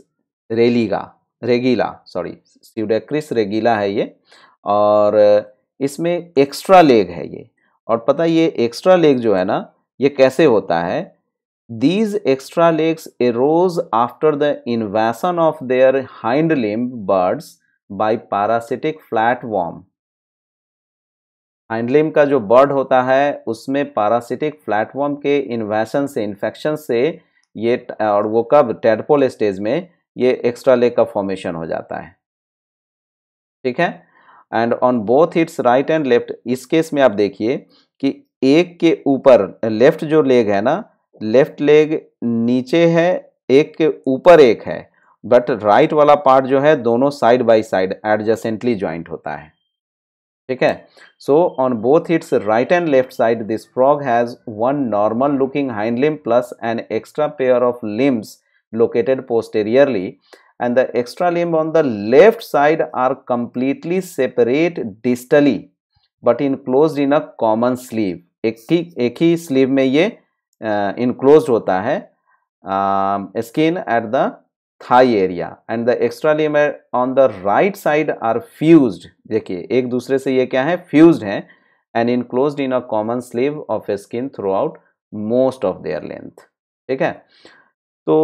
रेलीगा regilla sorry Pseudacris regilla है ये और इसमें एक्स्ट्रा लेग है ये और पता ये एक्स्ट्रा लेग जो है ना ये कैसे होता है these extra legs arose after the invasion of their hind limb buds by parasitic flat worm hindlimb का जो बर्ड होता है उसमें पारासिटिक वॉर्म के इन्वेशन से इन्फेक्शन से ये और वो कब टेडपोल स्टेज में ये एक्स्ट्रा लेग का फॉर्मेशन हो जाता है ठीक है and on both its right and left इस केस में आप देखिए कि एक के ऊपर लेफ्ट जो लेग है ना लेफ्ट लेग नीचे है एक के ऊपर एक है बट राइट वाला पार्ट जो है दोनों side by side adjacently joint होता है ठीक है so on both its right and left side this frog has one normal looking hind limb plus an extra pair of limbs located posteriorly and the extra limb on the left side are completely separate distally but enclose in a common sleeve एक ही एक ही sleeve में ये enclose uh, होता है skin at the thigh area and the extralunar on the right side are fused देखिए एक दूसरे से ये क्या है fused हैं and enclosed in a common sleeve of a skin throughout most of their length ठीक है तो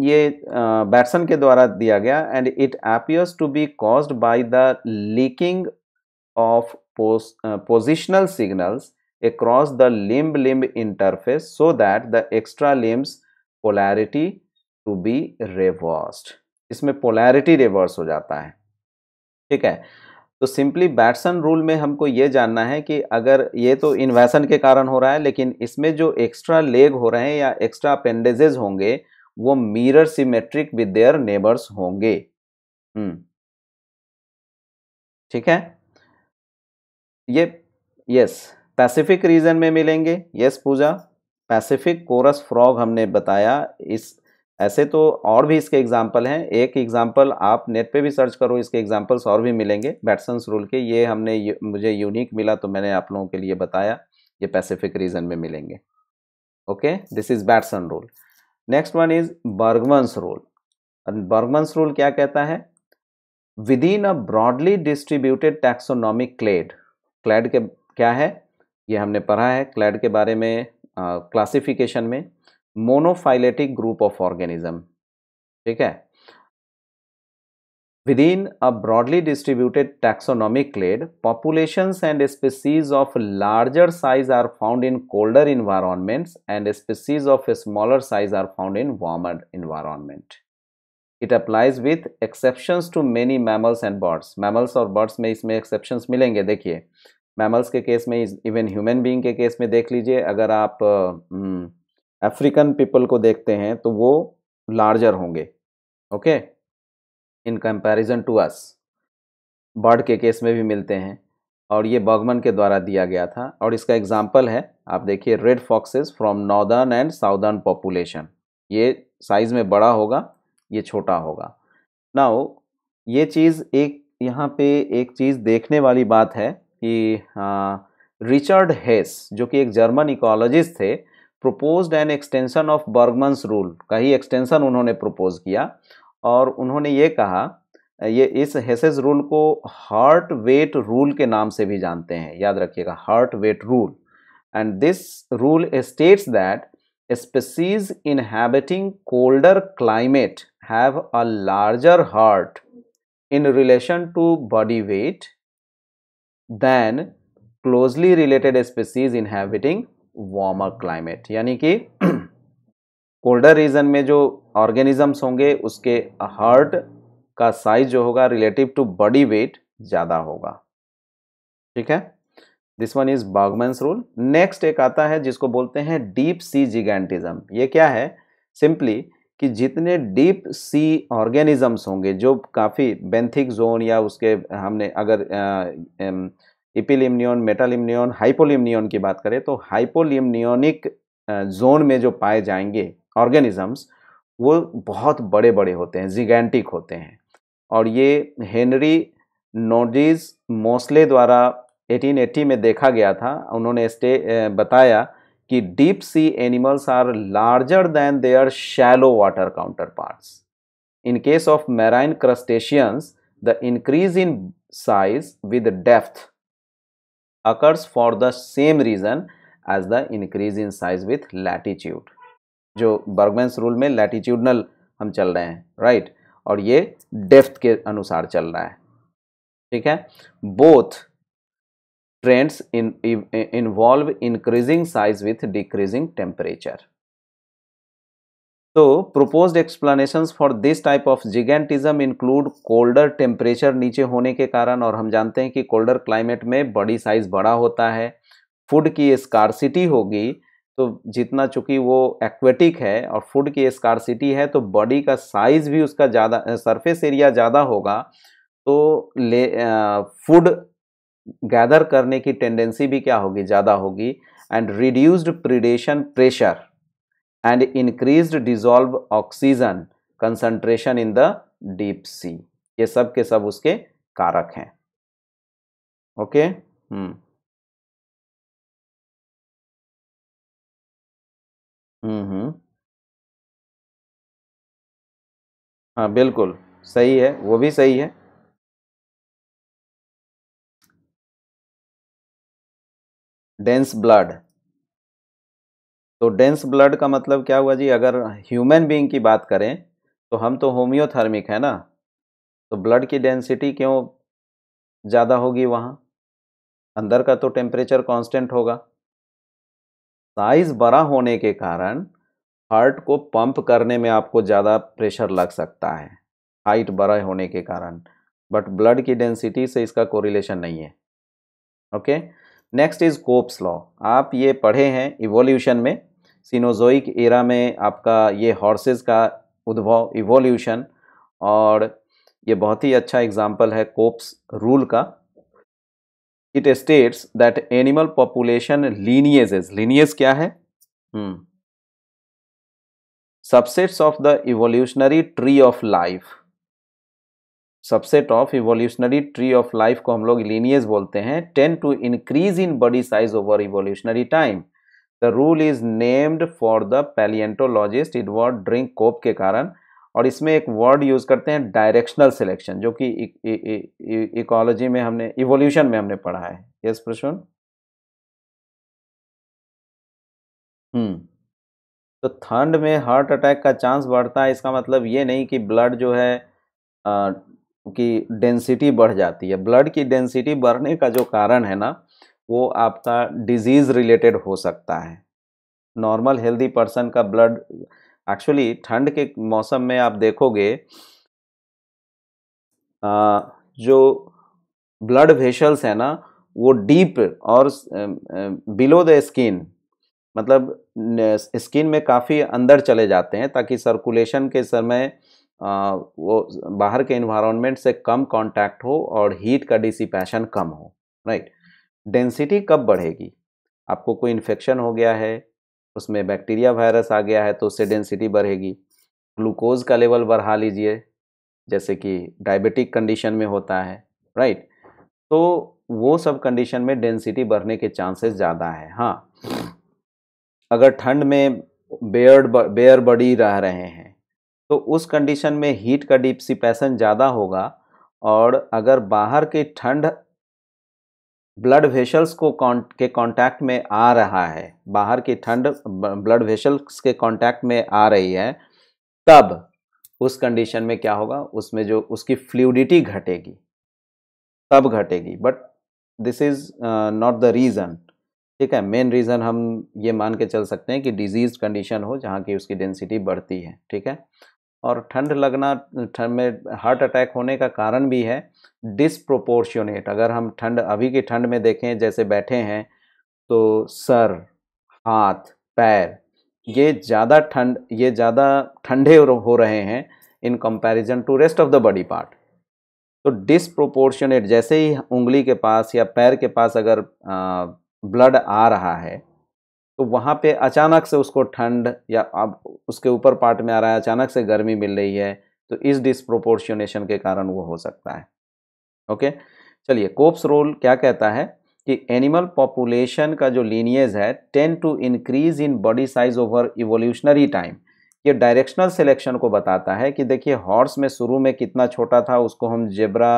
ये बैट्सन के द्वारा दिया गया and it appears to be caused by the leaking of positional signals across the limb limb interface so that the extra limbs polarity to be reversed इसमें polarity reverse हो जाता है ठीक है तो सिंपली बैट्सन रूल में हमको ये जानना है कि अगर ये तो इन्वेसन के कारण हो रहा है लेकिन इसमें जो एक्स्ट्रा लेग हो रहे हैं या एक्स्ट्रा अपेंडेजेज होंगे वो mirror symmetric with their neighbours होंगे हम्म। ठीक है ये यस पैसिफिक रीजन में मिलेंगे yes Pooja Pacific chorus frog हमने बताया इस ऐसे तो और भी इसके एग्जाम्पल हैं एक एग्जाम्पल आप नेट पे भी सर्च करो इसके एग्जाम्पल्स और भी मिलेंगे बैट्सन्स रूल के ये हमने मुझे यूनिक मिला तो मैंने आप लोगों के लिए बताया ये पैसिफिक रीजन में मिलेंगे okay this is Bateson rule next one is Bergmann's rule Bergmann's rule क्या कहता है within a broadly distributed taxonomic clade clade के क्या है ये हमने पढ़ा है क्लैड के बारे में क्लासिफिकेशन में मोनोफाइलेटिक ग्रुप ऑफ ऑर्गेनिज्म ठीक है within a broadly distributed taxonomic clade population and species of larger size are found in colder environments and species of smaller size are found in warmer environment it applies with exception to many mammals and birds mammals और birds में इसमें exception मिलेंगे देखिए mammals के case में even human being के case में देख लीजिए अगर आप हम्म, अफ्रीकन पीपल को देखते हैं तो वो लार्जर होंगे okay in comparison to us bird के केस में भी मिलते हैं और ये बॉगमन के द्वारा दिया गया था और इसका एग्जाम्पल है आप देखिए red foxes from northern and southern population ये साइज़ में बड़ा होगा ये छोटा होगा नाउ ये चीज़ एक यहाँ पे एक चीज़ देखने वाली बात है कि हाँ, रिचर्ड हेस जो कि एक जर्मन इकोलॉजिस्ट थे propose an extension of Bergmann's rule का ही एक्सटेंशन उन्होंने प्रपोज किया और उन्होंने ये कहा ये इस हेसेज रूल को हार्ट वेट रूल के नाम से भी जानते हैं याद रखिएगा heart weight rule and this rule states that species inhabiting colder climate have a larger heart in relation to body weight than closely related species inhabiting warmer climate यानी कि कोल्डर रीजन में जो ऑर्गेनिजम्स होंगे उसके heart का size जो होगा relative to body wait ज़्यादा होगा ठीक है this one is Bergmann's rule next एक आता है जिसको बोलते हैं डीप सी जिगेंटिज्म ये क्या है सिंपली कि जितने डीप सी ऑर्गेनिजम्स होंगे जो काफ़ी बेंथिक जोन या उसके हमने अगर आ, आ, आ, इपिलिमनियन मेटालिमनियन हाइपोलिमनियन की बात करें तो हाइपोलिमनियनिक जोन में जो पाए जाएंगे ऑर्गेनिजम्स वो बहुत बड़े बड़े होते हैं जिगेंटिक होते हैं और ये हेनरी नोडिज मोसले द्वारा 1880 में देखा गया था उन्होंने स्टे बताया कि deep sea animals are larger than their shallow water counterparts in case of marine crustaceans the increase in size with depth occurs for the same reason as the increase in size with latitude जो बर्गमैन्स rule में latitudinal हम चल रहे हैं right right? और ये depth के अनुसार चल रहा है ठीक है both trends in involve increasing size with decreasing temperature तो propose explanations for this type of gigantism include colder temperature नीचे होने के कारण और हम जानते हैं कि कोल्डर क्लाइमेट में बॉडी साइज़ बड़ा होता है फूड की स्कारसिटी होगी तो जितना चूँकि वो एक्वेटिक है और फूड की स्कारसिटी है तो बॉडी का साइज भी उसका ज़्यादा सरफेस एरिया ज़्यादा होगा तो ले फूड गैदर करने की टेंडेंसी भी क्या होगी ज़्यादा होगी and reduced predation pressure and increased dissolved oxygen concentration in the deep sea ये सब के सब उसके कारक हैं ओके हम्म हम्म हाँ बिल्कुल सही है वो भी सही है डेंस ब्लड तो डेंस ब्लड का मतलब क्या हुआ जी अगर ह्यूमन बीइंग की बात करें तो हम तो होम्योथर्मिक है ना तो ब्लड की डेंसिटी क्यों ज़्यादा होगी वहाँ अंदर का तो टेम्परेचर कांस्टेंट होगा साइज बड़ा होने के कारण हार्ट को पंप करने में आपको ज़्यादा प्रेशर लग सकता है हाइट बड़ा होने के कारण बट ब्लड की डेंसिटी से इसका कोरिलेशन नहीं है okay next is Cope's law आप ये पढ़े हैं इवोल्यूशन में सिनोजोइक एरा में आपका ये हॉर्सेस का उद्भव इवोल्यूशन और ये बहुत ही अच्छा एग्जाम्पल है कोप्स रूल का it states that animal population lineages lineage क्या है subsets of the evolutionary tree of life subset of evolutionary tree of life को हम लोग लीनियज बोलते हैं tend to increase in body size over evolutionary time the rule is named for the paleontologist Edward Drinker Cope के कारण और इसमें एक वर्ड यूज़ करते हैं डायरेक्शनल सिलेक्शन जो कि इकोलॉजी e, e, e, में हमने इवोल्यूशन में हमने पढ़ा है यस प्रश्न हम्म तो ठंड में हार्ट अटैक का चांस बढ़ता है इसका मतलब ये नहीं कि ब्लड जो है आ, की डेंसिटी बढ़ जाती है ब्लड की डेंसिटी बढ़ने का जो कारण है ना वो आपका डिजीज़ रिलेटेड हो सकता है नॉर्मल हेल्दी पर्सन का ब्लड एक्चुअली ठंड के मौसम में आप देखोगे आ, जो ब्लड वेशल्स है ना वो डीप और बिलो द स्किन मतलब स्किन में काफ़ी अंदर चले जाते हैं ताकि सर्कुलेशन के समय वो बाहर के इन्वायरमेंट से कम कांटेक्ट हो और हीट का डिसिपेशन कम हो राइट डेंसिटी कब बढ़ेगी आपको कोई इन्फेक्शन हो गया है उसमें बैक्टीरिया वायरस आ गया है तो उससे डेंसिटी बढ़ेगी ग्लूकोज का लेवल बढ़ा लीजिए जैसे कि डायबिटिक कंडीशन में होता है राइट तो वो सब कंडीशन में डेंसिटी बढ़ने के चांसेस ज़्यादा है हाँ अगर ठंड में बेयर बेयर बड़ी रह रहे हैं तो उस कंडीशन में हीट का डिप्सिपेशन ज़्यादा होगा और अगर बाहर की ठंड ब्लड वेशल्स को के कांटेक्ट में आ रहा है बाहर की ठंड ब्लड वेशल्स के कांटेक्ट में आ रही है तब उस कंडीशन में क्या होगा उसमें जो उसकी फ्लूडिटी घटेगी तब घटेगी but this is not the reason ठीक है मेन रीज़न हम ये मान के चल सकते हैं कि डिजीज कंडीशन हो जहाँ की उसकी डेंसिटी बढ़ती है ठीक है और ठंड लगना ठंड में हार्ट अटैक होने का कारण भी है डिसप्रोपोर्शनेट अगर हम ठंड अभी की ठंड में देखें जैसे बैठे हैं तो सर हाथ पैर ये ज़्यादा ठंड ये ज़्यादा ठंडे हो रहे हैं in comparison to rest of the body part तो डिसप्रोपोर्शनेट जैसे ही उंगली के पास या पैर के पास अगर ब्लड आ रहा है तो वहाँ पे अचानक से उसको ठंड या अब उसके ऊपर पार्ट में आ रहा है अचानक से गर्मी मिल रही है तो इस डिस्प्रोपोर्शनेशन के कारण वो हो सकता है ओके चलिए कोप्स रोल क्या कहता है कि एनिमल पॉपुलेशन का जो लीनियज है tend to increase in body size over evolutionary time ये डायरेक्शनल सिलेक्शन को बताता है कि देखिए हॉर्स में शुरू में कितना छोटा था उसको हम जेबरा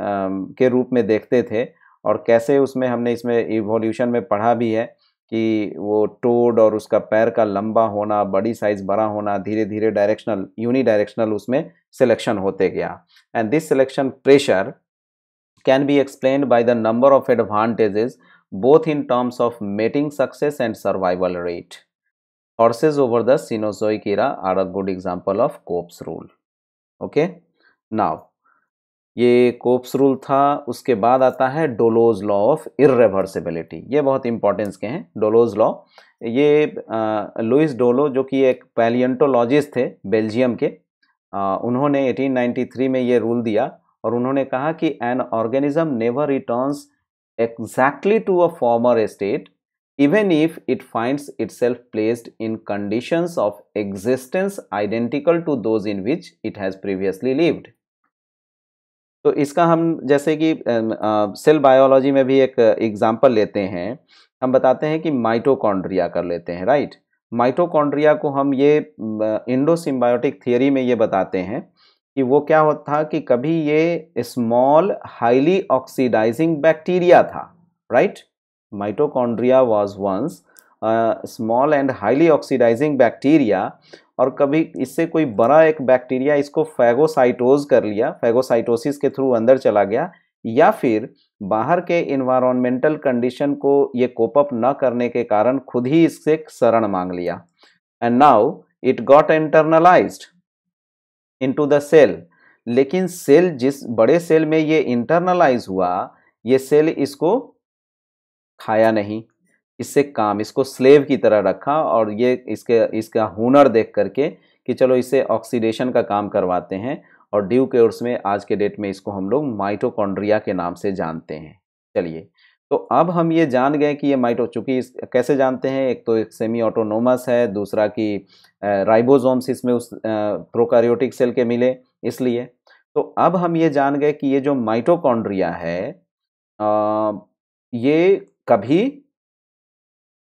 के रूप में देखते थे और कैसे उसमें हमने इसमें इवोल्यूशन में पढ़ा भी है कि वो टोड और उसका पैर का लंबा होना बड़ी साइज बड़ा होना धीरे धीरे डायरेक्शनल डायरेक्शनल उसमें सिलेक्शन होते गया and this selection pressure can be explain by the number of advantages both in terms of mating success and survival rate horses over the are a good example of Cope's rule okay now ये Cope's rule था उसके बाद आता है डोलोज law of इरेवर्सिबिलिटी ये बहुत importance के हैं डोलोज लॉ ये लुइस डोलो जो कि एक पैलियंटोलॉजिस्ट थे बेल्जियम के आ, उन्होंने 1893 में ये रूल दिया और उन्होंने कहा कि an organism never returns exactly to a former state if it finds finds self placed in conditions of existence identical to those in which it has previously lived तो इसका हम जैसे कि सेल बायोलॉजी में भी एक एग्जाम्पल लेते हैं हम बताते हैं कि माइटोकॉन्ड्रिया कर लेते हैं राइट माइटोकॉन्ड्रिया को हम ये इंडोसिम्बायोटिक थियोरी में ये बताते हैं कि वो क्या होता था कि कभी ये स्मॉल हाईली ऑक्सीडाइजिंग बैक्टीरिया था right mitochondria was once small and highly oxidising bacteria और कभी इससे कोई बड़ा एक बैक्टीरिया इसको फैगोसाइटोज कर लिया फैगोसाइटोसिस के थ्रू अंदर चला गया या फिर बाहर के इन्वायरमेंटल कंडीशन को ये कोप अप न करने के कारण खुद ही इससे शरण मांग लिया and now it got into the cell लेकिन सेल जिस बड़े सेल में ये इंटरनलाइज हुआ ये सेल इसको खाया नहीं इससे काम इसको स्लेव की तरह रखा और ये इसके इसका हुनर देख करके कि चलो इसे ऑक्सीडेशन का काम करवाते हैं और ड्यू के उर्स में आज के डेट में इसको हम लोग माइटोकॉन्ड्रिया के नाम से जानते हैं चलिए तो अब हम ये जान गए कि ये माइटो चूँकि कैसे जानते हैं एक तो एक सेमी ऑटोनोमस है दूसरा कि राइबोजोम्स इसमें उस प्रोकारियोटिक सेल के मिले इसलिए तो अब हम ये जान गए कि ये जो माइटोकॉन्ड्रिया है आ, ये कभी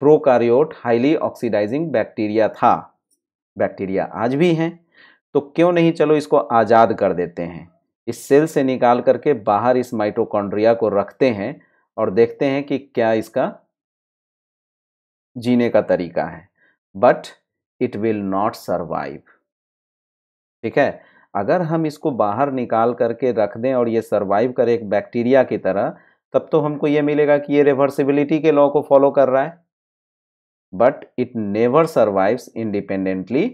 प्रोकारियोट हाईली ऑक्सीडाइजिंग बैक्टीरिया था बैक्टीरिया आज भी हैं तो क्यों नहीं चलो इसको आज़ाद कर देते हैं इस सेल से निकाल करके बाहर इस माइटोकॉन्ड्रिया को रखते हैं और देखते हैं कि क्या इसका जीने का तरीका है but it will not survive ठीक है अगर हम इसको बाहर निकाल करके रख दें और ये सर्वाइव करे एक बैक्टीरिया की तरह तब तो हमको ये मिलेगा कि ये रिवर्सिबिलिटी के लॉ को फॉलो कर रहा है but it never survives independently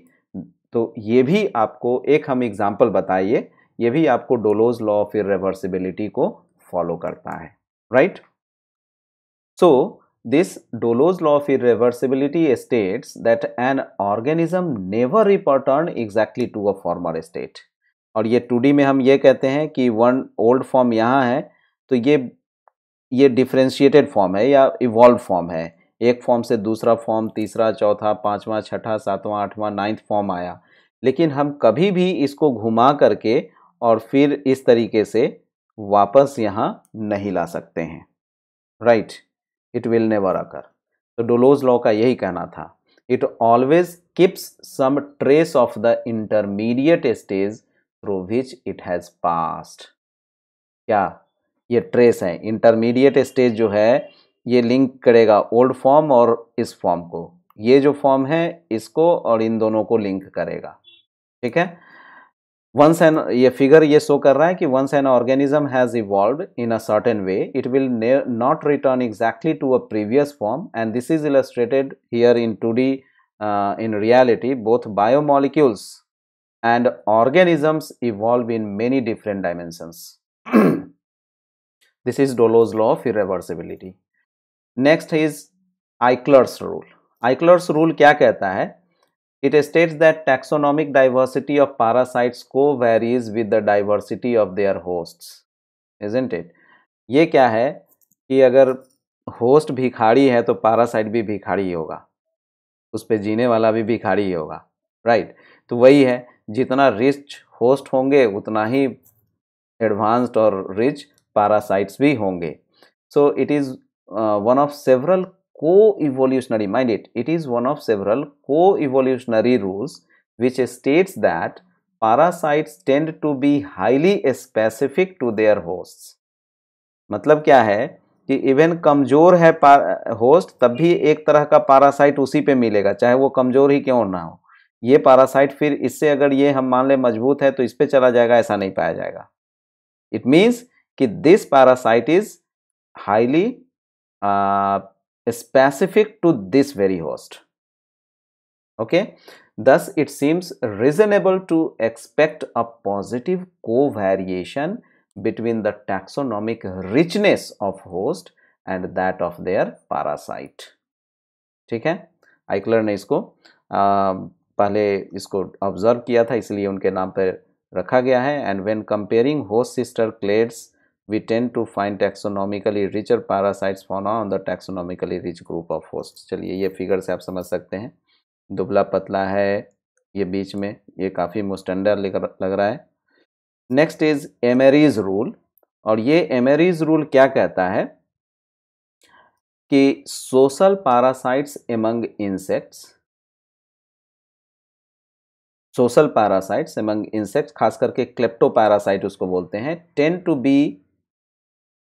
तो ये भी आपको एक हम एग्जाम्पल बताइए ये भी आपको डोलोज लॉ ऑफ इरिवर्सिबिलिटी को फॉलो करता है right so this Dollo's law of irreversibility states that an organism never returns exactly to a former state और ये टू में हम ये कहते हैं कि वन ओल्ड फॉर्म यहाँ है तो ये ये डिफ्रेंशिएटेड फॉर्म है या इवॉल्व फॉर्म है एक फॉर्म से दूसरा फॉर्म तीसरा चौथा पाँचवा छठा सातवां आठवां नाइन्थ फॉर्म आया लेकिन हम कभी भी इसको घुमा करके और फिर इस तरीके से वापस यहाँ नहीं ला सकते हैं right it will never occur तो डोलोज लॉ का यही कहना था it always keeps some trace of the intermediate stage through which it has passed क्या ये ट्रेस है इंटरमीडिएट स्टेज जो है ये लिंक करेगा ओल्ड फॉर्म और इस फॉर्म को ये जो फॉर्म है इसको और इन दोनों को लिंक करेगा ठीक है वंस एन ये फिगर ये शो कर रहा है कि once an organism has evolve in a certain way it will not return exactly to a previous form and this is illustrated here in two D in reality both biomolecules and organisms evolve in many different dimensions this is Dollo's law of irreversibility next is Eichler's rule Eichler's rule क्या कहता है it states that taxonomic diversity of parasites को varies with the diversity of their host isn't it ये क्या है कि अगर host भिखाड़ी है तो पारासाइट भी भिखाड़ी होगा उस पर जीने वाला भी भिखाड़ी होगा राइट right? तो वही है जितना रिच होस्ट होंगे उतना ही एडवांस्ड और रिच पारासाइट्स भी होंगे so it is uh, one of several co-evolutionary mind it it is one of several co-evolutionary rules which states that parasites tend to be highly specific to their hosts मतलब क्या है कि even कमज़ोर है host तब भी एक तरह का पारासाइट उसी पे मिलेगा चाहे वो कमज़ोर ही क्यों ना हो ये पारासाइट फिर इससे अगर ये हम मान ले मजबूत है तो इस पर चला जाएगा ऐसा नहीं पाया जाएगा इट मीन्स कि this parasite is highly uh, specific to this very host okay thus it seems reasonable to expect a positive covariation between the taxonomic richness of host and that of their parasite ठीक है आइकलर ने इसको आ, पहले इसको observe किया था इसलिए उनके नाम पर रखा गया है and when comparing host sister clades we tend to find taxonomically richer parasites fauna on the taxonomically rich group of hosts चलिए ये फिगर से आप समझ सकते हैं दुबला पतला है ये बीच में ये काफ़ी मुस्टंडर लग रहा है नेक्स्ट इज एमेरीज रूल और ये एमेरीज रूल क्या कहता है कि social parasites among insects social parasites among insects खास करके क्लेप्टो पैरासाइट उसको बोलते हैं tend to be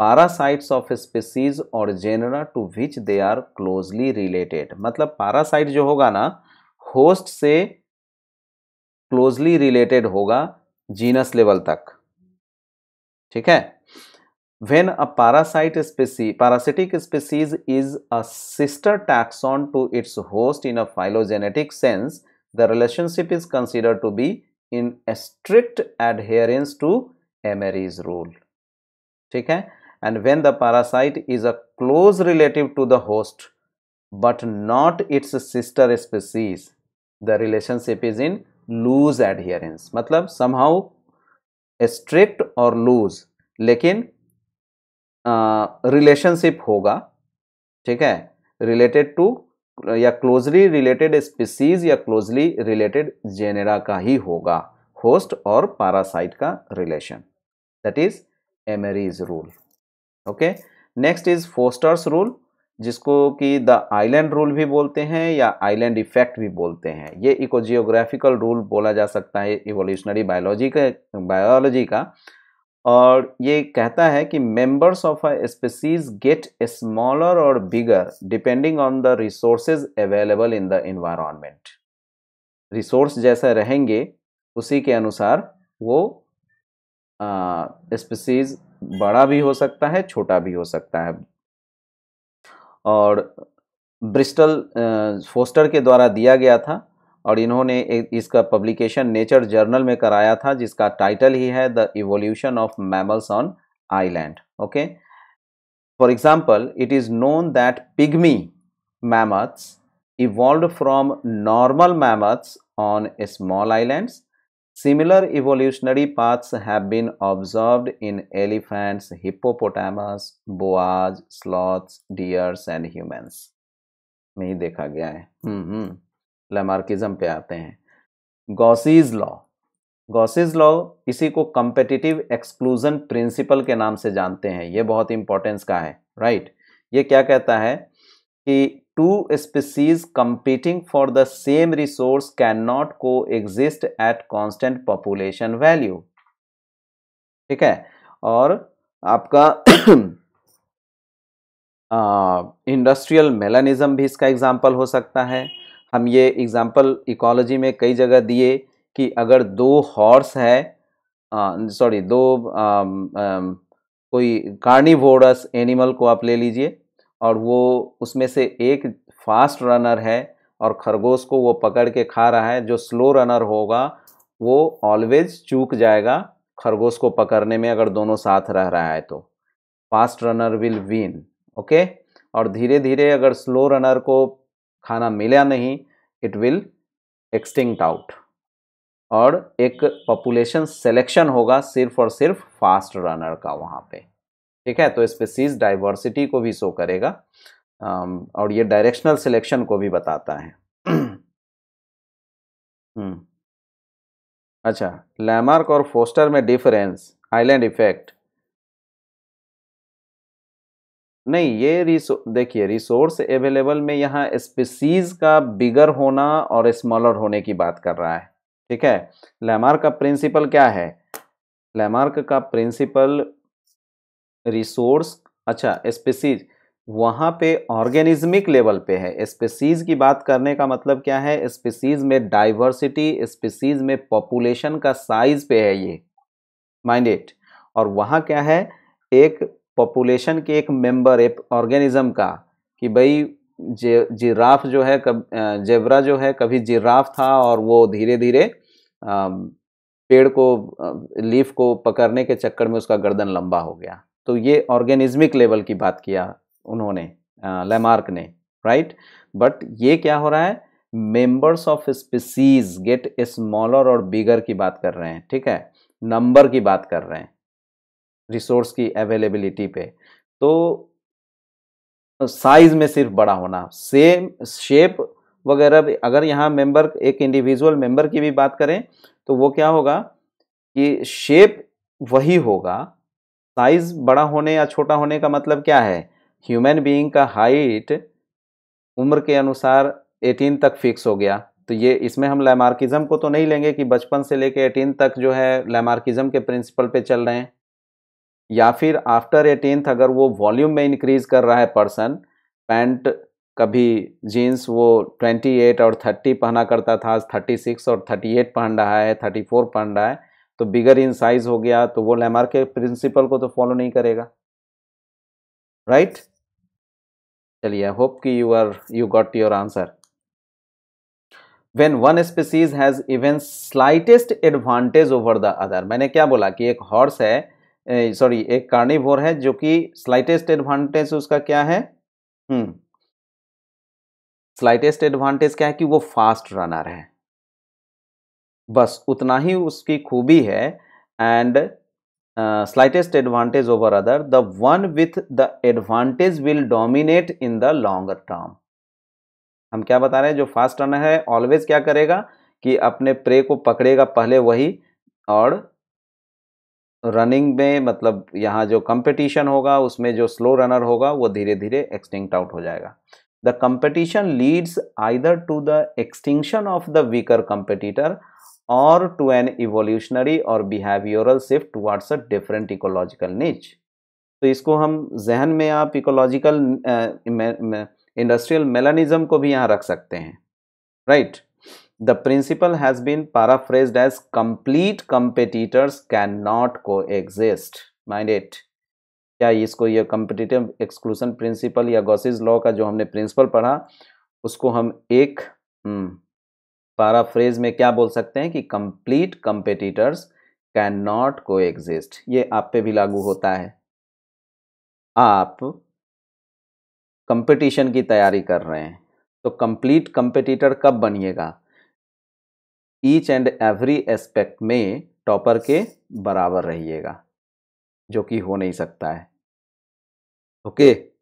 parasites of species और genera to which they are closely related मतलब पारासाइट जो होगा ना होस्ट से क्लोजली रिलेटेड होगा जीनस लेवल तक ठीक है when a parasite species parasitic species is a sister taxon to its host in a phylogenetic sense the relationship is consider to be in strict adherence to Emery's rule ठीक है and when the parasite is a close relative to the host but not its sister species the relationship is in loose adherence matlab somehow strict or loose lekin relationship uh, होगा ठीक है related to या closely related species या closely related genera का ही होगा host और parasite का relation that is Emery's rule okay next is Foster's rule जिसको कि द आइलैंड रूल भी बोलते हैं या आइलैंड इफेक्ट भी बोलते हैं ये इको जियोग्राफिकल रूल बोला जा सकता है इवोल्यूशनरी बायोलॉजी का बायोलॉजी का और ये कहता है कि members of a species get smaller और bigger depending on the resources available in the environment resource जैसे रहेंगे उसी के अनुसार वो स्पीसीज बड़ा भी हो सकता है छोटा भी हो सकता है और ब्रिस्टल फोस्टर के द्वारा दिया गया था और इन्होंने इसका पब्लिकेशन नेचर जर्नल में कराया था जिसका टाइटल ही है the evolution of mammals on island okay for example it is known that pygmy mammoths evolve from normal mammoths on small islands Similar evolutionary paths have been observed in elephants, hippopotamus, boas, sloths, deers and humans. में ही देखा गया है हम्म Lamarckism पे आते हैं गॉसीज law Gauss's law इसी को competitive exclusion principle के नाम से जानते हैं ये बहुत इंपॉर्टेंस का है राइट right? ये क्या कहता है कि two species competing for the same resource can not coexist at constant population value ठीक है और आपका इंडस्ट्रियल मेलानिज्म भी इसका एग्जाम्पल हो सकता है हम ये एग्जाम्पल इकोलॉजी में कई जगह दिए कि अगर दो हॉर्स है सॉरी दो आ, आ, कोई कार्निवोरस एनिमल को आप ले लीजिए और वो उसमें से एक फास्ट रनर है और खरगोश को वो पकड़ के खा रहा है जो स्लो रनर होगा वो ऑलवेज चूक जाएगा खरगोश को पकड़ने में अगर दोनों साथ रह रहा है तो fast runner will win okay और धीरे धीरे अगर स्लो रनर को खाना मिला नहीं इट विल एक्सटिंक्ट आउट और एक पॉपुलेशन सेलेक्शन होगा सिर्फ और सिर्फ फास्ट रनर का वहाँ पे ठीक है तो स्पेसीज डाइवर्सिटी को भी शो करेगा और ये डायरेक्शनल सिलेक्शन को भी बताता है हम्म। अच्छा लैमार्क और फोस्टर में डिफरेंस आइलैंड इफेक्ट नहीं ये रिसो देखिए रिसोर्स अवेलेबल में यहाँ स्पीसीज का बिगर होना और स्मॉलर होने की बात कर रहा है ठीक है लेमार्क का प्रिंसिपल क्या है लेमार्क का प्रिंसिपल रिसोर्स अच्छा स्पेसीज वहाँ पे ऑर्गेनिज्मिक लेवल पे है स्पेसीज़ की बात करने का मतलब क्या है स्पेसीज़ में डाइवर्सिटी स्पेसीज़ में पॉपुलेशन का साइज पे है ये माइंड इट और वहाँ क्या है एक पॉपुलेशन के एक मेंबर एक ऑर्गेनिज्म का कि भाई जे जिराफ जो है कब जेवरा जो है कभी जिराफ था और वो धीरे धीरे पेड़ को लीफ को पकड़ने के चक्कर में उसका गर्दन लंबा हो गया तो ये ऑर्गेनिज्मिक लेवल की बात किया उन्होंने लेमार्क ने राइट बट ये क्या हो रहा है members of species get smaller और बिगर की बात कर रहे हैं ठीक है नंबर की बात कर रहे हैं रिसोर्स की अवेलेबिलिटी पे तो साइज में सिर्फ बड़ा होना सेम शेप वगैरह अगर यहाँ मेंबर एक इंडिविजुअल मेंबर की भी बात करें तो वो क्या होगा कि शेप वही होगा साइज़ बड़ा होने या छोटा होने का मतलब क्या है ह्यूमन बीइंग का हाइट उम्र के अनुसार 18 तक फिक्स हो गया तो ये इसमें हम लैमार्किज़म को तो नहीं लेंगे कि बचपन से लेके 18 तक जो है लैमार्किज़म के प्रिंसिपल पे चल रहे हैं या फिर आफ्टर एटीनथ अगर वो वॉल्यूम में इंक्रीज कर रहा है पर्सन पैंट कभी जीन्स वो 28 और 30 पहना करता था आज 36 और 38 पहन रहा है 34 पहन रहा है तो बिगर इन साइज हो गया तो वो लेमार के प्रिंसिपल को तो फॉलो नहीं करेगा राइट चलिए आई होप कि you are you got your answer when one species has even slightest advantage over the other मैंने क्या बोला कि एक हॉर्स है सॉरी एक कार्निवोर है जो कि स्लाइटेस्ट एडवांटेज उसका क्या है स्लाइटेस्ट हम्म। एडवांटेज क्या है कि वो फास्ट रनर है बस उतना ही उसकी खूबी है and slightest advantage over other the one with the advantage will dominate in the longer term हम क्या बता रहे हैं जो फास्ट रनर है ऑलवेज क्या करेगा कि अपने प्रे को पकड़ेगा पहले वही और रनिंग में मतलब यहाँ जो कंपटीशन होगा उसमें जो स्लो रनर होगा वो धीरे धीरे एक्सटिंक्ट आउट हो जाएगा the competition leads either to the extinction of the weaker competitor or to an evolutionary or behavioral shift towards a different ecological niche. तो इसको हम जहन में आप इकोलॉजिकल इंडस्ट्रियल मेलानिज्म को भी यहाँ रख सकते हैं right the principle has been paraphrased as complete competitors can not coexist mind it क्या इसको यह कंपिटिटिव एक्सक्लूसन प्रिंसिपल या गॉसिस लॉ का जो हमने प्रिंसिपल पढ़ा उसको हम एक हम्म, पैराफ्रेज में क्या बोल सकते हैं कि complete competitors can not coexist ये आप पे भी लागू होता है आप कंपटीशन की तैयारी कर रहे हैं तो कंप्लीट कंपटीटर कब बनिएगा ईच एंड एवरी एस्पेक्ट में टॉपर के बराबर रहिएगा जो कि हो नहीं सकता है okay okay.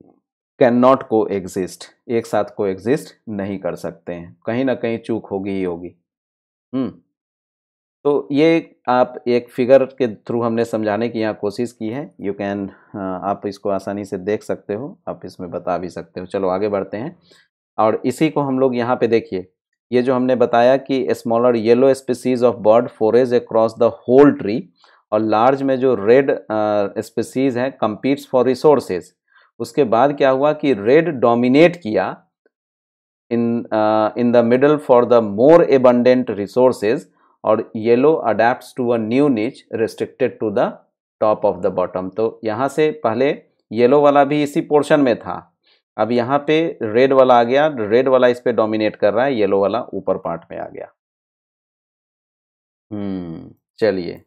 Can not coexist एक साथ को एग्जिस्ट नहीं कर सकते हैं कहीं ना कहीं चूक होगी ही होगी हम्म। तो ये आप एक फिगर के थ्रू हमने समझाने की यहाँ कोशिश की है यू कैन हाँ, आप इसको आसानी से देख सकते हो आप इसमें बता भी सकते हो चलो आगे बढ़ते हैं और इसी को हम लोग यहाँ पे देखिए ये जो हमने बताया कि smaller yellow species of bird forage across the whole tree और लार्ज में जो रेड स्पीसीज हैं कम्पीट्स फॉर रिसोर्सेज उसके बाद क्या हुआ कि रेड डोमिनेट किया in in the middle for the more abundant resources और yellow adapt to a new niche restricted to the top of the bottom तो यहाँ से पहले येलो वाला भी इसी पोर्शन में था अब यहाँ पे रेड वाला आ गया रेड वाला इस पर डोमिनेट कर रहा है येलो वाला ऊपर पार्ट में आ गया हम्म चलिए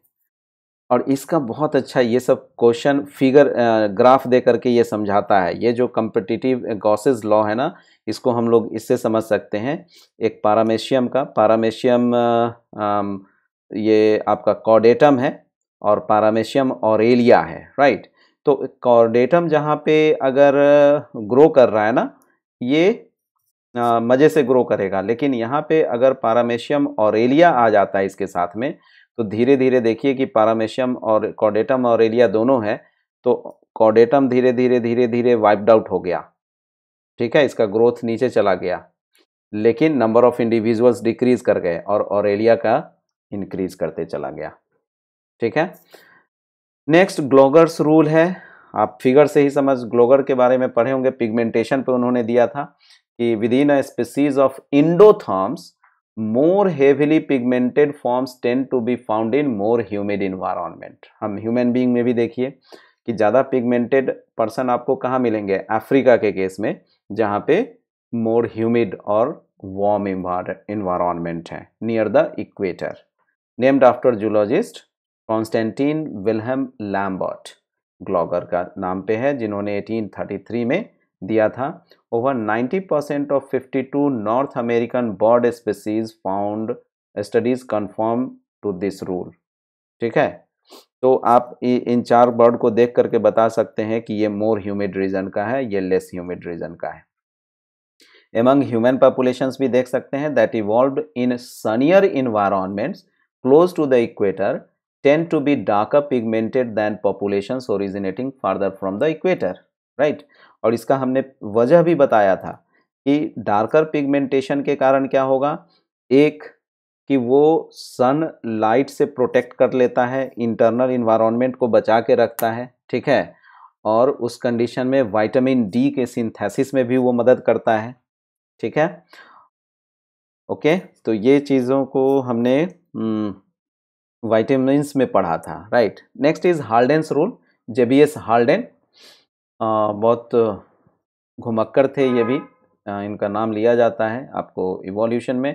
और इसका बहुत अच्छा ये सब क्वेश्चन फिगर ग्राफ दे करके ये समझाता है ये जो कम्पिटिटिव गॉसेज लॉ है ना इसको हम लोग इससे समझ सकते हैं एक पारामेशियम का पारामेशियम ये आपका कॉडेटम है और पारामेशियम ऑरेलिया है राइट तो कॉडेटम जहाँ पे अगर ग्रो कर रहा है ना ये मज़े से ग्रो करेगा लेकिन यहाँ पे अगर पारामेशियम ऑरेलिया आ जाता है इसके साथ में तो धीरे धीरे देखिए कि पारामेशियम और कॉडेटम और एलिया दोनों है तो कॉडेटम धीरे धीरे धीरे धीरे वाइप्ड आउट हो गया ठीक है इसका ग्रोथ नीचे चला गया लेकिन नंबर ऑफ इंडिविजुअल्स डिक्रीज कर गए और ऑरेलिया का इंक्रीज करते चला गया ठीक है नेक्स्ट ग्लोगर्स रूल है आप फिगर से ही समझ ग्लोगर के बारे में पढ़े होंगे पिगमेंटेशन पे उन्होंने दिया था कि within a species of endotherms more heavily pigmented forms tend to be found in more humid environment हम ह्यूमन बींग में भी देखिए कि ज़्यादा पिगमेंटेड पर्सन आपको कहाँ मिलेंगे अफ्रीका के केस में जहाँ पे मोर ह्यूमिड और वार्म इन्वायरमेंट है near the equator named after zoologist Constantin Wilhelm Lambert Gloger का नाम पे है जिन्होंने 1833 में दिया था over 90 percent of 52 North American bird species found studies confirm to this rule ठीक है तो आप इन चार बर्ड को देख करके बता सकते हैं कि ये मोर ह्यूमिड रीजन का है ये लेस ह्यूमिड रीजन का है एमंग ह्यूमन पॉपुलेशन भी देख सकते हैं that evolve in sunnier environments close to the equator tend to be darker pigmented than population originating farther from the equator right और इसका हमने वजह भी बताया था कि डार्कर पिगमेंटेशन के कारण क्या होगा एक कि वो सन लाइट से प्रोटेक्ट कर लेता है इंटरनल इन्वायरमेंट को बचा के रखता है ठीक है और उस कंडीशन में विटामिन डी के सिंथेसिस में भी वो मदद करता है ठीक है ओके तो ये चीज़ों को हमने हम्म, वाइटामस में पढ़ा था right next is Haldane's rule J B S Haldane बहुत घुमक्कर थे ये भी इनका नाम लिया जाता है आपको इवोल्यूशन में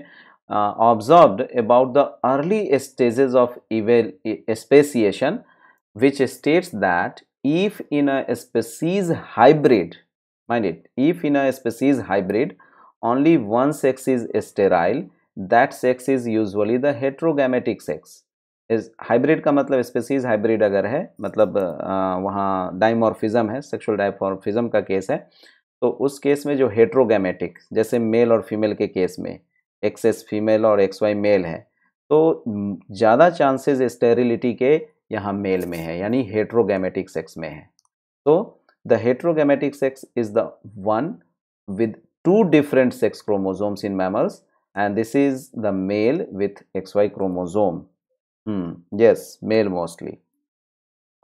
observe about the early stages of इवेल speciation which states that if in a species hybrid mind it if in a species hybrid only one sex is sterile that sex is usually the heterogametic sex इस hybrid का मतलब species hybrid अगर है मतलब वहाँ dimorphism है sexual dimorphism का case है तो उस केस में जो हेट्रोगेमेटिक जैसे मेल और फीमेल के केस में एक्सेस फीमेल और एक्स वाई मेल है तो ज़्यादा चांसेस स्टेरिलिटी के यहाँ मेल में है यानी हेट्रोगेमेटिक सेक्स में है तो the heterogametic sex is the one with two different sex chromosomes in mammals and this is the male with X Y chromosome yes male mostly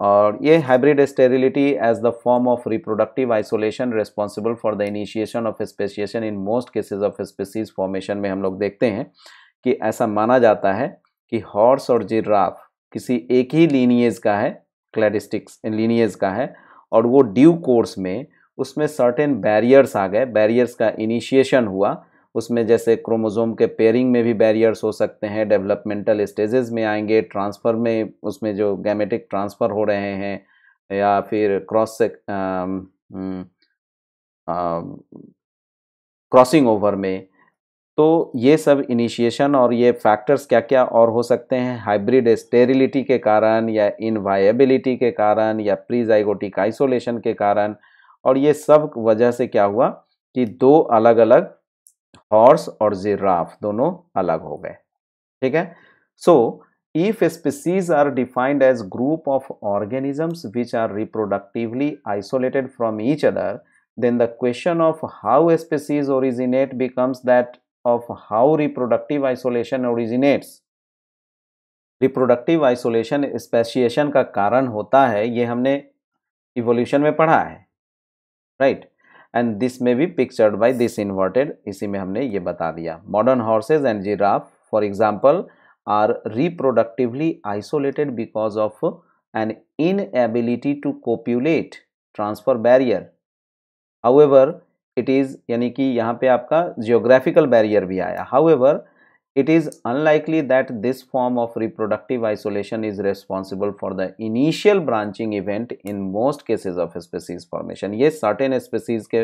और ये hybrid sterility as the form of reproductive isolation responsible for the initiation of speciation in most cases of species formation में हम लोग देखते हैं कि ऐसा माना जाता है कि हॉर्स और जिराफ किसी एक ही लीनियज का है क्लैडिस्टिक्स लीनियज का है और वो ड्यू कोर्स में उसमें सर्टेन बैरियर्स आ गए बैरियर्स का इनिशिएशन हुआ उसमें जैसे क्रोमोज़ोम के पेयरिंग में भी बैरियर्स हो सकते हैं डेवलपमेंटल स्टेजेस में आएंगे ट्रांसफ़र में उसमें जो गैमेटिक ट्रांसफ़र हो रहे हैं या फिर क्रॉस से क्रॉसिंग ओवर में तो ये सब इनिशिएशन और ये फैक्टर्स क्या क्या और हो सकते हैं हाइब्रिड स्टेरिलिटी के कारण या इनवायबिलिटी के कारण या प्रीजाइगोटिक आइसोलेशन के कारण और ये सब वजह से क्या हुआ कि दो अलग अलग हॉर्स और जिराफ दोनों अलग हो गए ठीक है so if species are defined as group of organisms which are reproductively isolated from each other then the question of how species originate becomes that of how reproductive isolation originates reproductive isolation speciation का कारण होता है ये हमने evolution में पढ़ा है right and this में भी पिक्चर्ड बाई दिस इन्वर्टेड इसी में हमने ये बता दिया modern horses and giraffe for example are reproductively isolated because of an inability to copulate transfer barrier however it is यानी कि यहाँ पे आपका जियोग्राफिकल बैरियर भी आया however It is unlikely that this form of reproductive isolation is responsible for the initial branching event in most cases of species formation. ये certain species के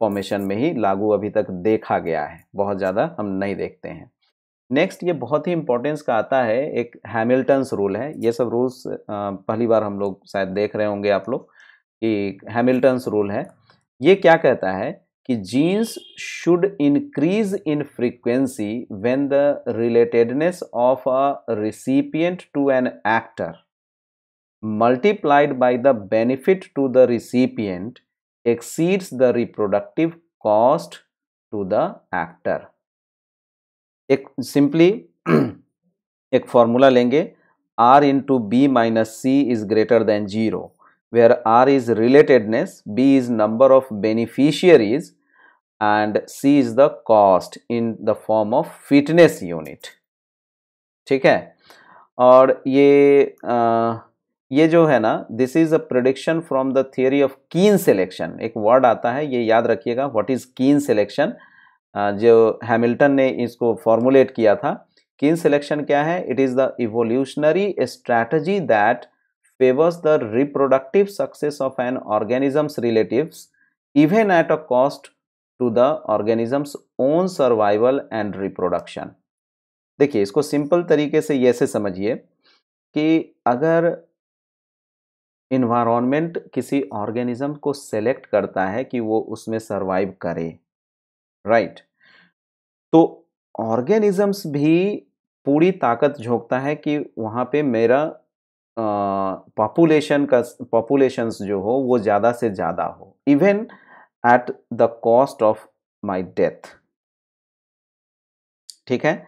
formation में ही लागू अभी तक देखा गया है बहुत ज़्यादा हम नहीं देखते हैं नेक्स्ट ये बहुत ही इंपॉर्टेंस का आता है एक हैमिल्टन्स रूल है ये सब रूल्स पहली बार हम लोग शायद देख रहे होंगे आप लोग कि हैमिल्टन्स रूल है ये क्या कहता है कि genes should increase in frequency when the relatedness of a recipient to an actor multiplied by the benefit to the recipient exceeds the reproductive cost to the actor एक सिंपली एक formula लेंगे r into b minus c is greater than 0 where R is relatedness, B is number of beneficiaries and C is the cost in the form of fitness unit. ठीक है और ये आ, ये जो है ना this is a prediction from the theory of kin selection एक word आता है ये याद रखिएगा व्हाट इज कीन सिलेक्शन जो हैमिल्टन ने इसको फॉर्मुलेट किया था कीन सिलेक्शन क्या है it is the evolutionary strategy that favors the reproductive success of an organism's relatives even at a cost to the organism's own survival and reproduction. देखिए इसको simple तरीके से ये से समझिए कि अगर इन्वायरमेंट किसी ऑर्गेनिज्म को सेलेक्ट करता है कि वो उसमें सरवाइव करे राइट right? तो ऑर्गेनिजम्स भी पूरी ताकत झोंकता है कि वहाँ पे मेरा पॉपुलेशन का पॉपुलेशंस जो हो वो ज़्यादा से ज़्यादा हो even at the cost of my death ठीक है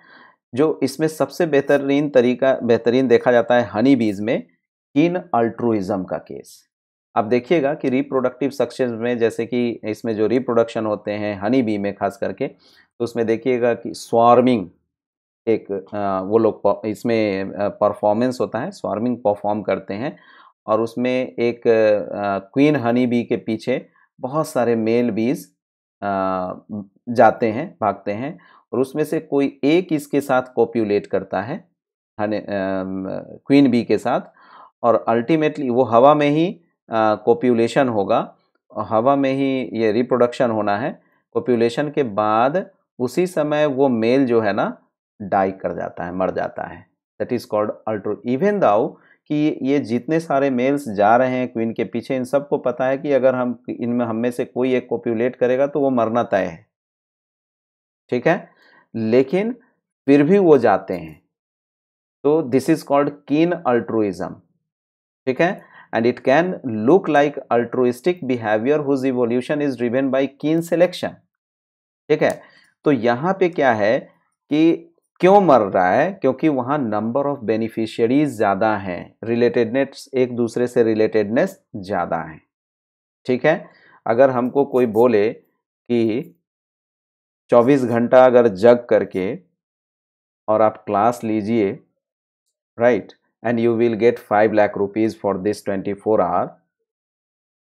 जो इसमें सबसे बेहतरीन तरीका बेहतरीन देखा जाता है हनी बीज में इन अल्ट्रोइजम का केस आप देखिएगा कि रिप्रोडक्टिव सक्सेस में जैसे कि इसमें जो रिप्रोडक्शन होते हैं हनी बी में खास करके तो उसमें देखिएगा कि स्वार्मिंग एक वो लोग इसमें परफॉर्मेंस होता है स्वार्मिंग परफॉर्म करते हैं और उसमें एक क्वीन हनी बी के पीछे बहुत सारे मेल बीज जाते हैं भागते हैं और उसमें से कोई एक इसके साथ कॉप्यूलेट करता है हनी क्वीन बी के साथ और अल्टीमेटली वो हवा में ही कॉप्यूलेशन होगा हवा में ही ये रिप्रोडक्शन होना है कॉप्यूलेशन के बाद उसी समय वो मेल जो है ना डाई कर जाता है मर जाता है that is called altru even though कि ये जितने सारे मेल्स जा रहे हैं क्वीन के पीछे इन सबको पता है कि अगर हम इनमें हम में से कोई एक पॉप्यूलेट करेगा तो वो मरना तय है ठीक है लेकिन फिर भी वो जाते हैं तो this is called kin altruism ठीक है and it can look like altruistic behaviour whose evolution is driven by kin selection ठीक है तो यहाँ पे क्या है कि क्यों मर रहा है क्योंकि वहाँ नंबर ऑफ बेनिफिशियरीज ज़्यादा हैं रिलेटेडनेस एक दूसरे से रिलेटेडनेस ज़्यादा है ठीक है अगर हमको कोई बोले कि 24 घंटा अगर जग करके और आप क्लास लीजिए right and you will get five lakh rupees for this twenty four hour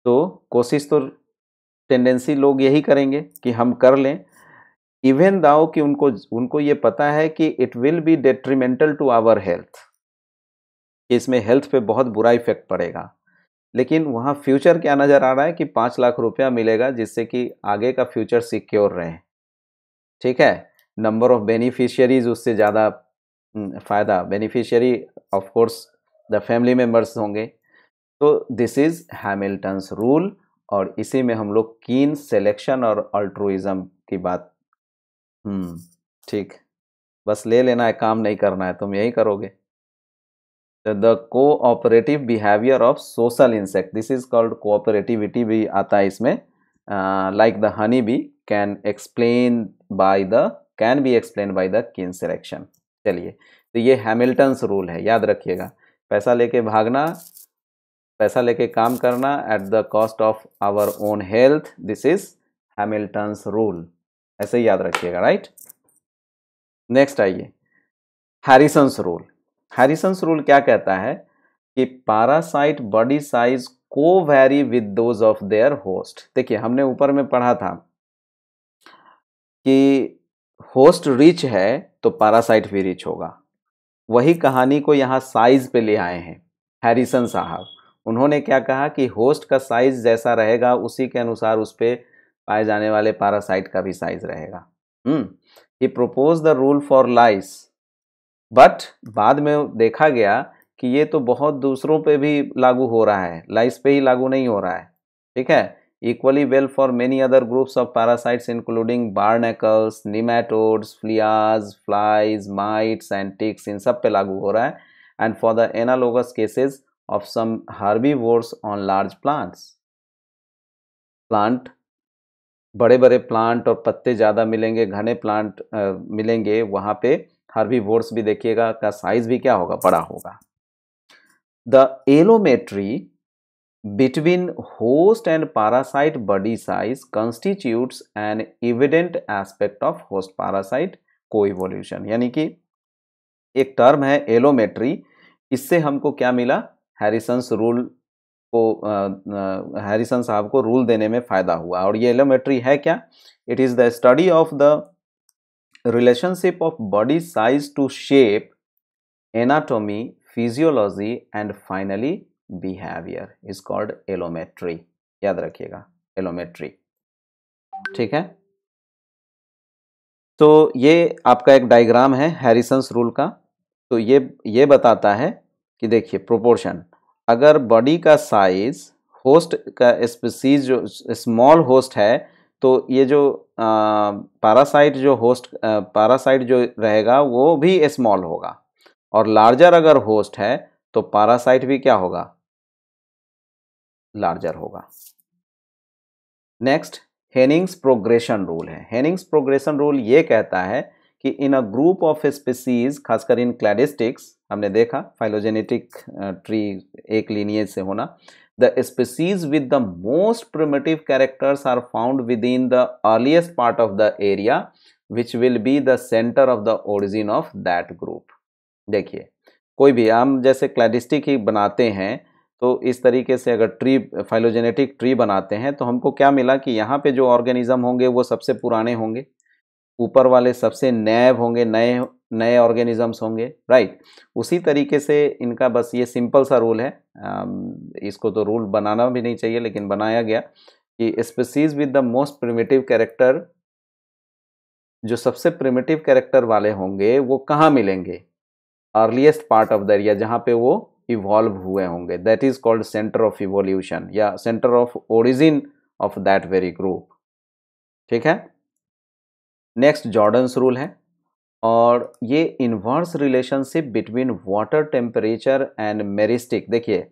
तो कोशिश तो टेंडेंसी लोग यही करेंगे कि हम कर लें इवन दाओ कि उनको उनको ये पता है कि it will be detrimental to our health इसमें हेल्थ पे बहुत बुरा इफेक्ट पड़ेगा लेकिन वहाँ फ्यूचर क्या नज़र आ रहा है कि पाँच लाख रुपया मिलेगा जिससे कि आगे का फ्यूचर सिक्योर रहे ठीक है नंबर ऑफ बेनिफिशियरीज उससे ज़्यादा फ़ायदा beneficiary of course the family members होंगे तो दिस इज़ हैमिल्टन रूल और इसी में हम लोग कीन सेलेक्शन और अल्ट्रोइज़म की बात हम्म ठीक बस ले लेना है काम नहीं करना है तुम यही करोगे तो the cooperative behaviour of social insect this is called cooperativity भी आता है इसमें like the honey bee can explain by the can be explain by the kin selection चलिए तो ये हैमिल्टन्स रूल है याद रखिएगा पैसा लेके भागना पैसा लेके काम करना at the cost of our own health this is Hamilton's rule ऐसे याद रखिएगा राइट नेक्स्ट आइए हैरिसन्स रूल हैरिसन्स रूल क्या कहता है कि पैरासाइट बॉडी साइज को vary with those of their host देखिए हमने ऊपर में पढ़ा था कि होस्ट रिच है तो पैरासाइट भी रिच होगा वही कहानी को यहाँ साइज पे ले आए हैं हैरिसन साहब उन्होंने क्या कहा कि होस्ट का साइज जैसा रहेगा उसी के अनुसार उस पर पाए जाने वाले पैरासाइट का भी साइज रहेगा ही propose the rule for lice but बाद में देखा गया कि ये तो बहुत दूसरों पे भी लागू हो रहा है लाइस पे ही लागू नहीं हो रहा है ठीक है equally well for many other groups of parasites including barnacles nematodes fleas flies mites and ticks इन सब पे लागू हो रहा है and for the analogous cases of some herbi on large plants plant बड़े बड़े प्लांट और पत्ते ज़्यादा मिलेंगे घने प्लांट आ, मिलेंगे वहाँ पे हर भी देखिएगा का साइज भी क्या होगा बड़ा होगा the allometry between host and parasite body size constitutes and evident aspect of host parasite को यानी कि एक टर्म है एलोमेट्री इससे हमको क्या मिला हैरिसन्स रूल को हैरिसन साहब को रूल देने में फ़ायदा हुआ और ये एलोमेट्री है क्या it is the study of the relationship of body size to shape anatomy physiology and finally behaviour is called allometry याद रखिएगा एलोमेट्री ठीक है तो ये आपका एक डायग्राम है हैरिसन्स रूल का तो ये ये बताता है कि देखिए प्रोपोर्शन अगर बॉडी का साइज होस्ट का स्पीसीज जो स्मॉल होस्ट है तो ये जो पैरासाइट जो होस्ट पैरासाइट जो रहेगा वो भी स्मॉल होगा और लार्जर अगर होस्ट है तो पैरासाइट भी क्या होगा लार्जर होगा नेक्स्ट हेनिंग्स प्रोग्रेशन रूल है हेनिंग्स प्रोग्रेशन रूल ये कहता है कि in a group of species खासकर इन क्लैडिस्टिक्स हमने देखा फाइलोजेनेटिक ट्री uh, एक लीनियज से होना the species with the most primitive characters are found within the earliest part of the area which will be the centre of the origin of that group देखिए कोई भी हम जैसे cladistic ही बनाते हैं तो इस तरीके से अगर ट्री फाइलोजेनेटिक ट्री बनाते हैं तो हमको क्या मिला कि यहाँ पे जो ऑर्गेनिज्म होंगे वो सबसे पुराने होंगे ऊपर वाले सबसे नैब होंगे नए नए ऑर्गेनिजम्स होंगे राइट उसी तरीके से इनका बस ये सिंपल सा रूल है इसको तो रूल बनाना भी नहीं चाहिए लेकिन बनाया गया कि species with the most primitive character जो सबसे प्रिमेटिव कैरेक्टर वाले होंगे वो कहाँ मिलेंगे earliest part of the area जहाँ पे वो इवॉल्व हुए होंगे that is called centre of evolution या centre of origin of that very group ठीक है नेक्स्ट जॉर्डन्स रूल है और ये inverse relationship between water temperature and meristic देखिए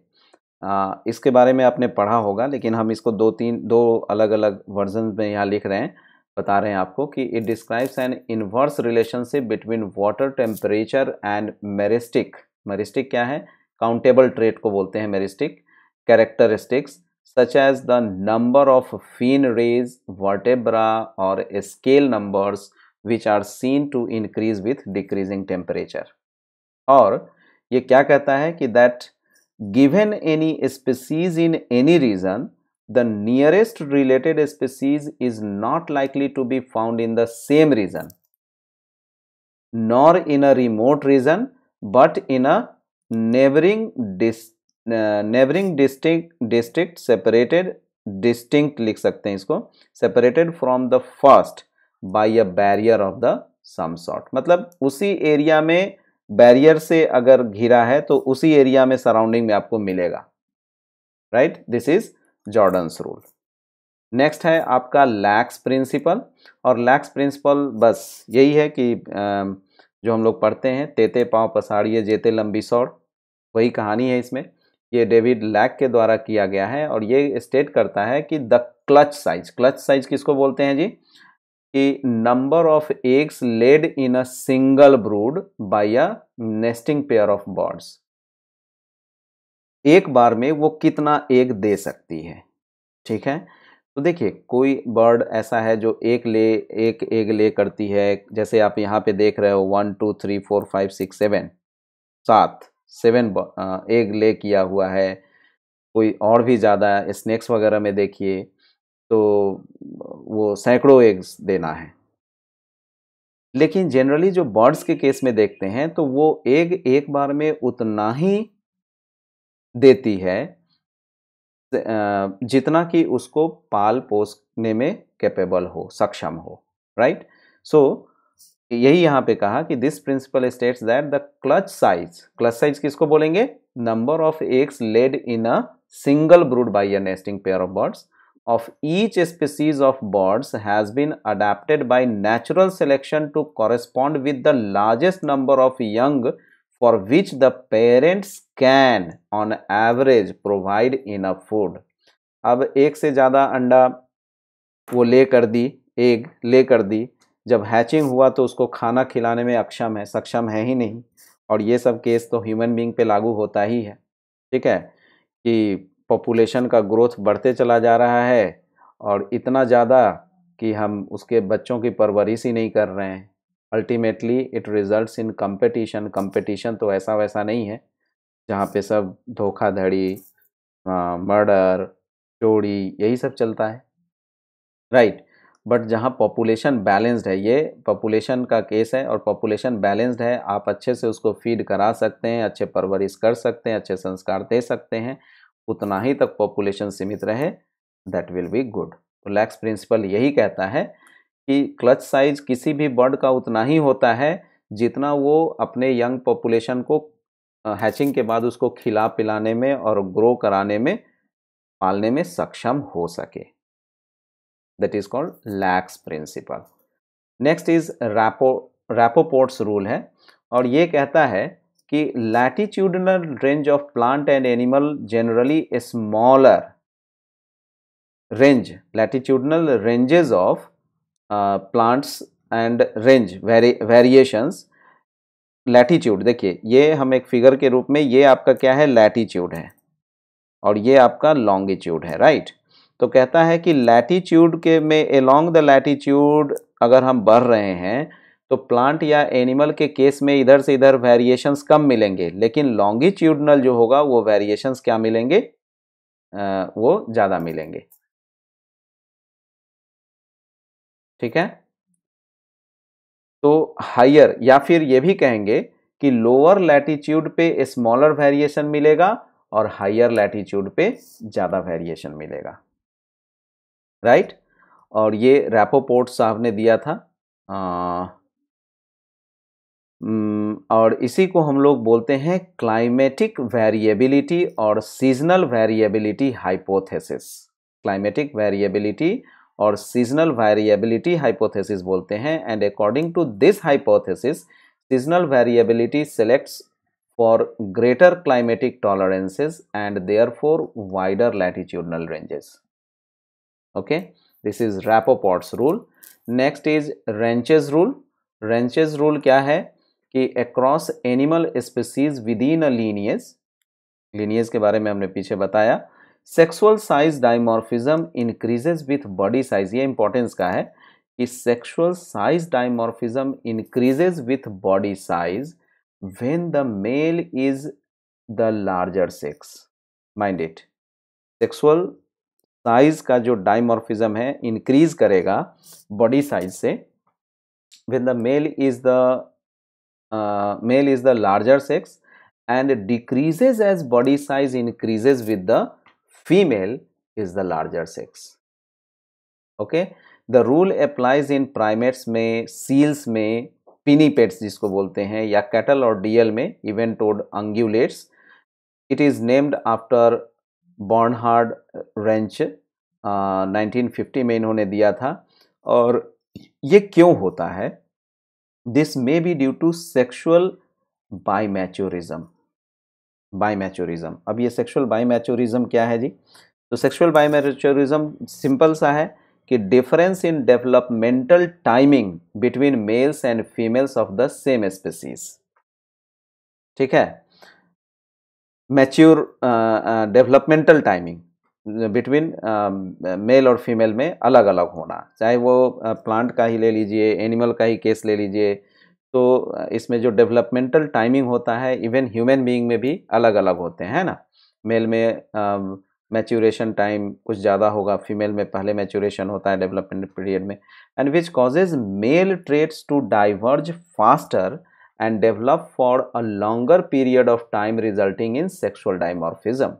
इसके बारे में आपने पढ़ा होगा लेकिन हम इसको दो तीन दो अलग अलग वर्जन में यहाँ लिख रहे हैं बता रहे हैं आपको कि it describes an inverse relationship between water temperature and meristic meristic क्या है काउंटेबल ट्रेट को बोलते हैं meristic characteristics such as the number of fin rays vertebra और scale numbers which are seen to increase with decreasing temperature और ये क्या कहता है कि that given any species in any region the nearest related species is not likely to be found in the same reason nor in a remote region but in a neighbouring neighbouring disting district separated distinct लिख सकते हैं इसको separated from the first by a barrier of the some sort मतलब उसी area में barrier से अगर घिरा है तो उसी एरिया में सराउंडिंग में आपको मिलेगा right this is Jordan's rule next है आपका लैक्स प्रिंसिपल और लैक्स प्रिंसिपल बस यही है कि जो हम लोग पढ़ते हैं तेते पाँव पसाड़िए जेते लंबी सौड़ वही कहानी है इसमें ये डेविड लैक के द्वारा किया गया है और ये स्टेट करता है कि the clutch size clutch size किसको बोलते हैं जी कि number of eggs laid in a single brood by a nesting pair of birds एक बार में वो कितना एग दे सकती है ठीक है तो देखिए कोई बर्ड ऐसा है जो एक ले एक एग ले करती है जैसे आप यहाँ पे देख रहे हो one two three four five six seven सात सेवन एग ले किया हुआ है कोई और भी ज़्यादा स्नैक्स वगैरह में देखिए तो वो सैकड़ों एग्स देना है लेकिन जनरली जो बर्ड्स के केस में देखते हैं तो वो एग एक बार में उतना ही देती है जितना कि उसको पाल पोसने में कैपेबल हो सक्षम हो राइट सो यही यहाँ पे कहा कि this principle states that the clutch size clutch size किसको बोलेंगे number of eggs laid in a single brood by a nesting pair of birds of each species of birds has been adapted by natural selection to correspond with the largest number of young for which the parents can on average provide enough food. ab ek se zyada anda wo le kar di egg le kar di jab hatching hua to usko khana khilane mein aksham hai saksham hai hi nahi aur ye sab case to human being pe lagu hota hi hai theek hai ki population का growth बढ़ते चला जा रहा है और इतना ज़्यादा कि हम उसके बच्चों की परवरिश ही नहीं कर रहे हैं ultimately it results in competition competition तो ऐसा वैसा नहीं है जहाँ पे सब धोखाधड़ी मर्डर चोरी यही सब चलता है राइट बट जहाँ पॉपुलेशन बैलेंस्ड है ये पॉपुलेशन का केस है और पॉपुलेशन बैलेंस्ड है आप अच्छे से उसको फीड करा सकते हैं अच्छे परवरिश कर सकते हैं अच्छे संस्कार दे सकते हैं उतना ही तक पॉपुलेशन सीमित रहे दैट विल बी गुड तो लैक्स प्रिंसिपल यही कहता है कि क्लच साइज किसी भी बर्ड का उतना ही होता है जितना वो अपने यंग पॉपुलेशन को हैचिंग के बाद उसको खिला पिलाने में और ग्रो कराने में पालने में सक्षम हो सके that is called Lack's principle next is Rapo Rapoport's rule है और ये कहता है कि latitudinal range of plant and animal generally smaller range latitudinal ranges of plants and range range vari variations देखिए ये हम एक फिगर के रूप में ये आपका क्या है लैटिट्यूड है और ये आपका लॉन्गिट्यूड है राइट तो कहता है कि लैटिट्यूड के में अलोंग द लैटिट्यूड अगर हम बढ़ रहे हैं तो प्लांट या एनिमल के केस में इधर से इधर वेरिएशंस कम मिलेंगे लेकिन लॉन्गिट्यूडनल जो होगा वो वेरिएशंस क्या मिलेंगे आ, वो ज़्यादा मिलेंगे ठीक है तो हायर या फिर ये भी कहेंगे कि लोअर लैटिट्यूड पे स्मॉलर वेरिएशन मिलेगा और हायर लैटिट्यूड पे ज़्यादा वेरिएशन मिलेगा राइट right? और ये रैपोपोर्ट साहब ने दिया था आ, हम्म, और इसी को हम लोग बोलते हैं क्लाइमेटिक वेरिएबिलिटी और seasonal variability hypothesis climatic variability और सीजनल वेरिएबिलिटी हाइपोथेसिस बोलते हैं and according to this hypothesis seasonal variability selects for greater climatic tolerances and therefore wider latitudinal ranges okay this is Rapoport's rule next is Rensch's rule Rensch's rule क्या है कि across animal species within a lineage lineage के बारे में हमने पीछे बताया sexual size dimorphism increases with body size ये इंपॉर्टेंस का है कि sexual size dimorphism increases with body size when the male is the larger sex mind it sexual size का जो डायमोरफिज्म है इंक्रीज करेगा बॉडी साइज से when the male is the uh, male is the larger sex and decreases as body size increases with the female is the larger sex. Okay? The rule applies in primates में seals में पिनीपेट्स जिसको बोलते हैं या cattle और डीएल में even toed ungulates it is named after Bernhard Rensch 1950 में इन्होंने दिया था और ये क्यों होता है this may be due to sexual bimaturism bimaturism अब ये बाई बाईमैच्योरिज्म क्या है जी तो बाई बाईमैच्योरिज्म सिंपल सा है कि difference in developmental timing between males and females of the same species ठीक है mature developmental timing between male और फीमेल में अलग अलग होना चाहे वो प्लांट का ही ले लीजिए एनिमल का ही केस ले लीजिए तो इसमें जो डेवलपमेंटल टाइमिंग होता है इवन ह्यूमन बीइंग में भी अलग अलग होते हैं ना मेल में मैच्योरेशन um, टाइम कुछ ज़्यादा होगा फीमेल में पहले मैच्योरेशन होता है डेवलपमेंट पीरियड में and which causes male traits to diverge faster and develop for a longer period of time resulting in sexual dimorphism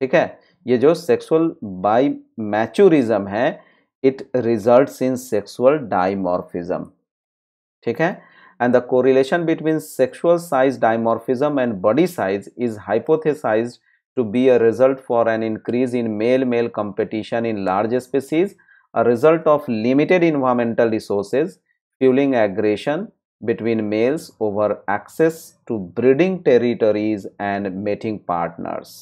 ठीक है ये जो सेक्सुअल बाई मैच्योरिज्म है it result in sexual dimorphism ठीक है and the correlation between sexual size dimorphism and body size is hypothesize to be a result for an increase in male male competition in large species a result of limited environmental resources fuelling aggression between males over access to breeding territories and mating partners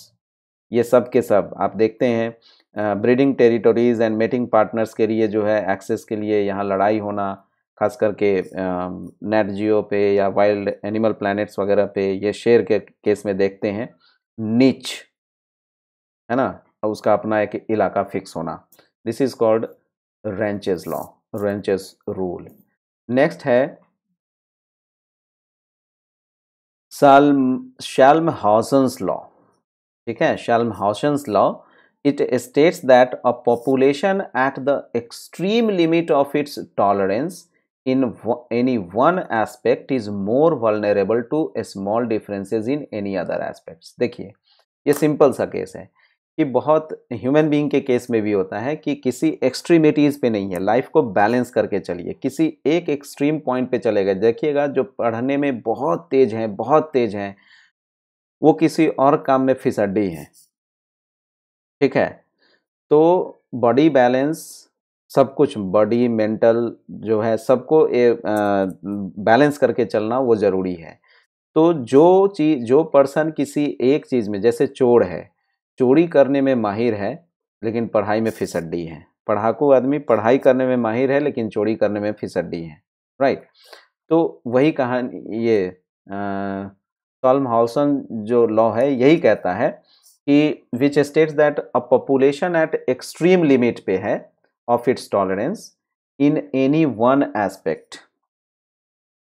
ये सब के सब आप देखते हैं breeding territories and mating partners के लिए जो है एक्सेस के लिए यहाँ लड़ाई होना खास करके नेट जियो पे या वाइल्ड एनिमल प्लैनेट्स वगैरह पे ये शेर के केस में देखते हैं नीच है ना और उसका अपना एक इलाका फिक्स होना this is called Rensch's law Rensch's rule next है साल शैल्म हॉसन्स लॉ ठीक है Schmalhausen's law it states that a population at the extreme limit of its tolerance in any one aspect is more vulnerable to small differences in any other aspects देखिए ये simple सा case है कि बहुत human being के case में भी होता है कि किसी एक्सट्रीमिटीज़ पे नहीं है लाइफ को बैलेंस करके चलिए किसी एक एक्सट्रीम पॉइंट पे चलेगा देखिएगा जो पढ़ने में बहुत तेज़ हैं बहुत तेज़ हैं वो किसी और काम में फिसड्डी है ठीक है तो बॉडी बैलेंस सब कुछ बॉडी मेंटल जो है सबको ये बैलेंस करके चलना वो ज़रूरी है तो जो चीज जो पर्सन किसी एक चीज़ में जैसे चोर है चोरी करने में माहिर है लेकिन पढ़ाई में फिसड्डी है पढ़ाकू आदमी पढ़ाई करने में माहिर है लेकिन चोरी करने में फिसड्डी है राइट तो वही कहानी ये आ, सॉल्महाउसन जो लॉ है यही कहता है कि which states that a population at extreme limit पे है of its tolerance in any one aspect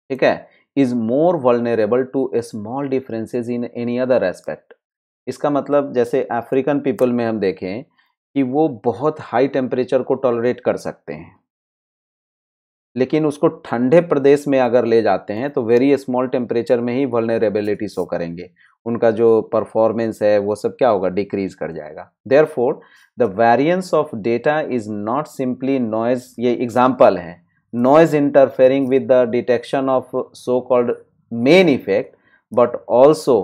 ठीक है is more vulnerable to a small differences in any other aspect इसका मतलब जैसे अफ्रीकन पीपल में हम देखें कि वो बहुत हाई टेम्परेचर को टॉलरेट कर सकते हैं लेकिन उसको ठंडे प्रदेश में अगर ले जाते हैं तो वेरी स्मॉल टेम्परेचर में ही वलनरेबिलिटी शो करेंगे उनका जो परफॉर्मेंस है वो सब क्या होगा डिक्रीज कर जाएगा therefore the variance of data is not simply noise ये एग्जाम्पल है noise interfering with the detection of so called main effect but also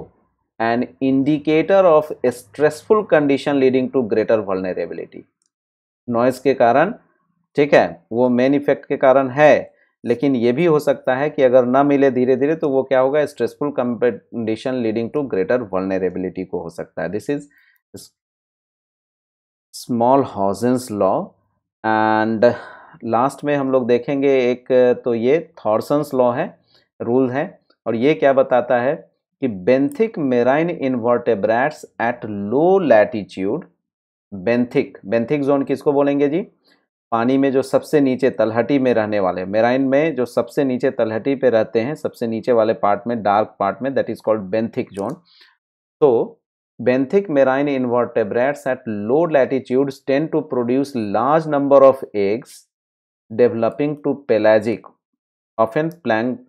an indicator of stressful condition leading to greater vulnerability noise के कारण ठीक है वो main effect के कारण है लेकिन ये भी हो सकता है कि अगर ना मिले धीरे धीरे तो वो क्या होगा stressful condition leading to greater vulnerability को हो सकता है this is Schmalhausen's law and last में हम लोग देखेंगे एक तो ये थॉर्सन्स लॉ है रूल है और ये क्या बताता है कि benthic marine invertebrates at low latitude benthic benthic zone किसको बोलेंगे जी पानी में जो सबसे नीचे तलहटी में रहने वाले मेराइन में जो सबसे नीचे तलहटी पे रहते हैं सबसे नीचे वाले पार्ट में डार्क पार्ट में that is called benthic zone तो benthic marine invertebrates at low latitudes tend to produce large number of eggs developing to pelagic often 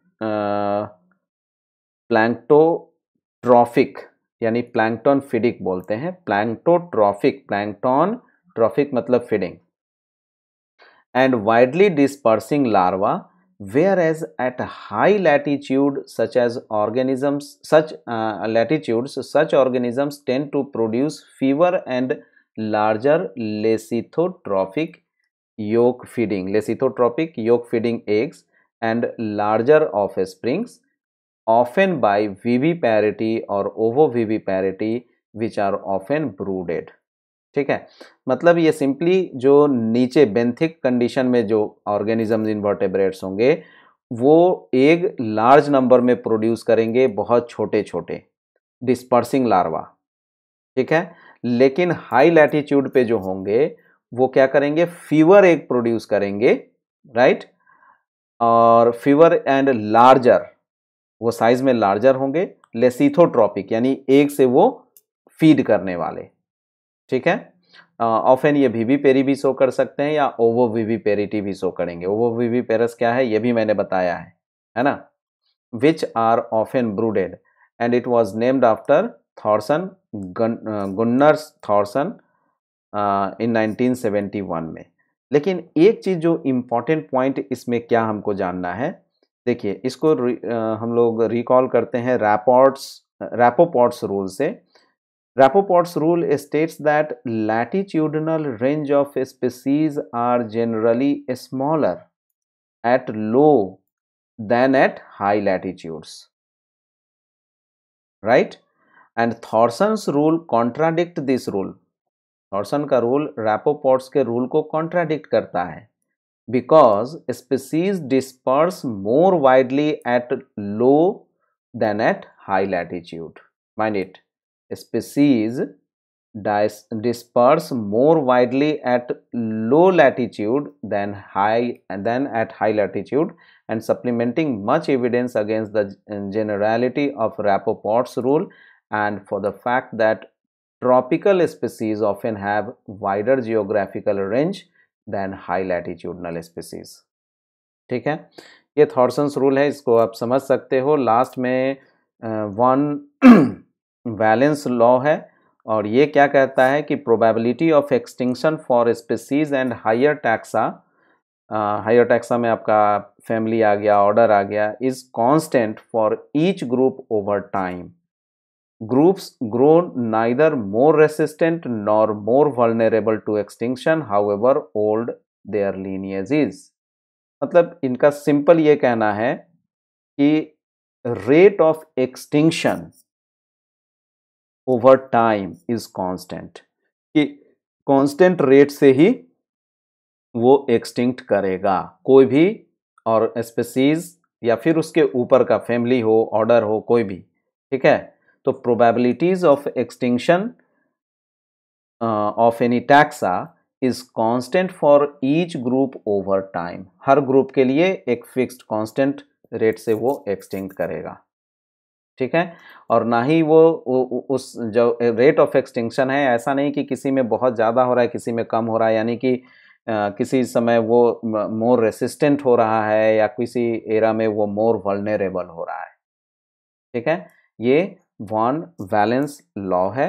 planktotrophic यानी प्लैंक्टॉन फिडिक बोलते हैं ट्रॉफिक प्लैंक्टॉन ट्रॉफिक मतलब feeding and widely dispersing larvae whereas at high latitude such as organisms such uh, latitudes such organisms tend to produce fewer and larger lecithotrophic yolk feeding lacitotrophic yolk feeding eggs and larger offsprings often by viviparity or ovoviviparity which are often brooded ठीक है मतलब ये simply जो नीचे benthic condition में जो organisms invertebrates होंगे वो एक लार्ज नंबर में प्रोड्यूस करेंगे बहुत छोटे छोटे डिस्पर्सिंग लार्वा ठीक है लेकिन हाई लैटिट्यूड पे जो होंगे वो क्या करेंगे फीवर एक प्रोड्यूस करेंगे राइट और फीवर एंड लार्जर वो साइज में लार्जर होंगे लेसीथोट्रॉपिक यानी एक से वो फीड करने वाले ठीक है ऑफेन ये वीवी पेरी भी शो कर सकते हैं या ओवो वीवी पेरिटी भी शो करेंगे ओवो वीवी पेरस क्या है ये भी मैंने बताया है है ना which are often brooded and it was named after Thorson Gunnars Thorson in 1971 में लेकिन एक चीज़ जो इम्पॉर्टेंट पॉइंट इसमें क्या हमको जानना है देखिए इसको आ, हम लोग रिकॉल करते हैं रैपोर्ट्स रैपोपॉर्ट्स रूल से Rappoport's rule states that latitudinal range of species are generally smaller at low than at high latitudes. Right? And Thorson's rule contradict this rule. Thorson rule Rappoport's rule contradicts contradict because species disperse more widely at low than at high latitude. Mind it. species disperse more widely at low latitude than high than at high latitude and supplementing much evidence against the generality of Rapoport's rule and for the fact that tropical species often have wider geographical range than high latitudinal species ठीक है ये थॉर्सन्स rule है इसको आप समझ सकते हो last में वन वैलेंस लॉ है और ये क्या कहता है कि probability of extinction for species and higher taxa higher taxa में आपका फैमिली आ गया ऑर्डर आ गया is constant for each group over time groups grow neither more resistant nor more vulnerable to extinction however old their lineage is मतलब इनका simple ये कहना है कि rate of extinction over time is constant कि constant rate से ही वो एक्सटिंक्ट करेगा कोई भी और स्पेसीज या फिर उसके ऊपर का फैमिली हो ऑर्डर हो कोई भी ठीक है तो probabilities of extinction of any taxa is constant for each group over time हर ग्रुप के लिए एक फिक्स्ड कांस्टेंट रेट से वो एक्सटिंक्ट करेगा ठीक है और ना ही वो उस जो रेट ऑफ एक्सटिंक्शन है ऐसा नहीं कि किसी में बहुत ज़्यादा हो रहा है किसी में कम हो रहा है यानी कि आ, किसी समय वो मोर रेसिस्टेंट हो रहा है या किसी एरा में वो मोर वल्नरेबल हो रहा है ठीक है ये वॉन वैलेंस लॉ है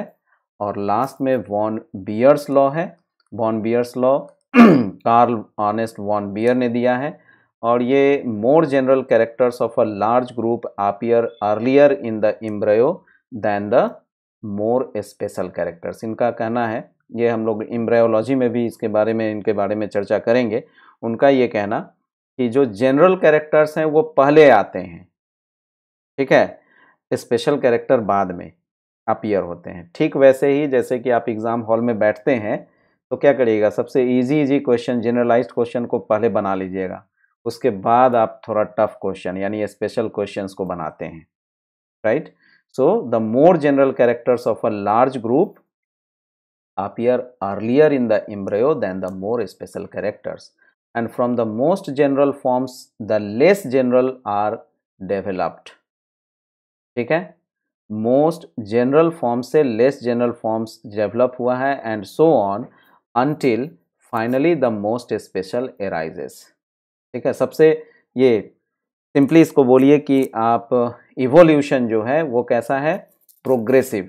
और लास्ट में वॉन बियर्स लॉ है von Baer's law Karl Ernst von Baer ने दिया है और ये more general characters of a large group appear earlier in the embryo than the more special characters इनका कहना है ये हम लोग इम्ब्रायोलॉजी में भी इसके बारे में इनके बारे में चर्चा करेंगे उनका ये कहना कि जो जनरल कैरेक्टर्स हैं वो पहले आते हैं ठीक है स्पेशल कैरेक्टर बाद में अपियर होते हैं ठीक वैसे ही जैसे कि आप एग्ज़ाम हॉल में बैठते हैं तो क्या करिएगा सबसे easy easy question generalized question को पहले बना लीजिएगा उसके बाद आप थोड़ा टफ क्वेश्चन यानी स्पेशल क्वेश्चंस को बनाते हैं right so the more general characters of a large group appear earlier in the embryo than the more special characters and from the most general forms the less general are developed ठीक है most general form से less general forms develop हुआ है and so on until finally the most special arises ठीक है सबसे ये simply इसको बोलिए कि आप इवोल्यूशन जो है वो कैसा है प्रोग्रेसिव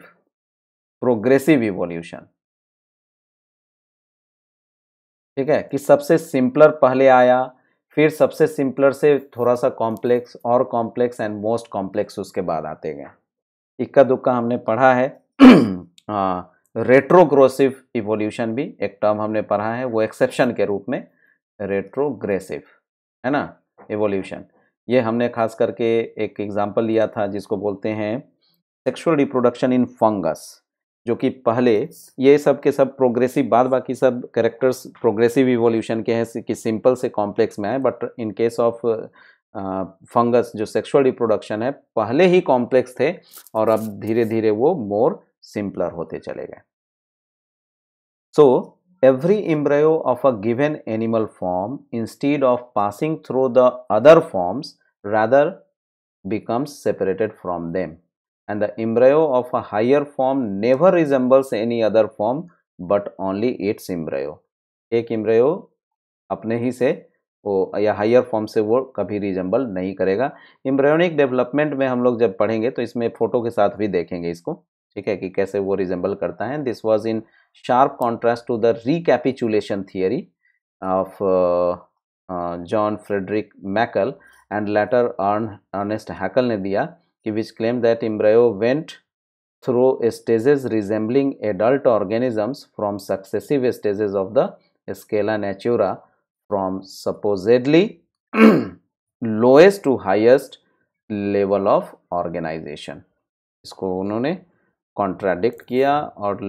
प्रोग्रेसिव इवोल्यूशन ठीक है कि सबसे सिंपलर पहले आया फिर सबसे सिंपलर से थोड़ा सा कॉम्प्लेक्स और कॉम्प्लेक्स एंड मोस्ट कॉम्प्लेक्स उसके बाद आते गए इक्का दुक्का हमने पढ़ा है रेट्रोग्रोसिव इवोल्यूशन हाँ, भी एक टर्म हमने पढ़ा है वो एक्सेप्शन के रूप में रेट्रोग्रेसिव है ना एवोल्यूशन ये हमने खास करके एक एग्ज़ाम्पल लिया था जिसको बोलते हैं सेक्सुअल रिप्रोडक्शन इन फंगस जो कि पहले ये सब के सब प्रोग्रेसिव बाद बाकी सब करेक्टर्स प्रोग्रेसिव इवोल्यूशन के हैं कि सिंपल से कॉम्प्लेक्स में आए but in case of fungus जो सेक्सुअल रिप्रोडक्शन है पहले ही कॉम्प्लेक्स थे और अब धीरे धीरे वो मोर सिंपलर होते चले गए सो so, every embryo of a given animal form instead of passing through the other forms rather becomes separated from them and the embryo of a higher form never resembles any other form but only its embryo ek embryo apne hi se वो या higher form से वो कभी resemble नहीं करेगा embryonic development में हम लोग जब पढ़ेंगे तो इसमें फ़ोटो के साथ भी देखेंगे इसको ठीक है कि कैसे वो रिजेंबल करता है this was in sharp contrast to the recapitulation theory of uh, uh, John Frederick Mackle and later Ernest Haeckel-Nedia, which claimed that embryo went through stages resembling adult organisms from successive stages of the scala natura from supposedly lowest to highest level of organization. इसको उन्होंने contradict किया और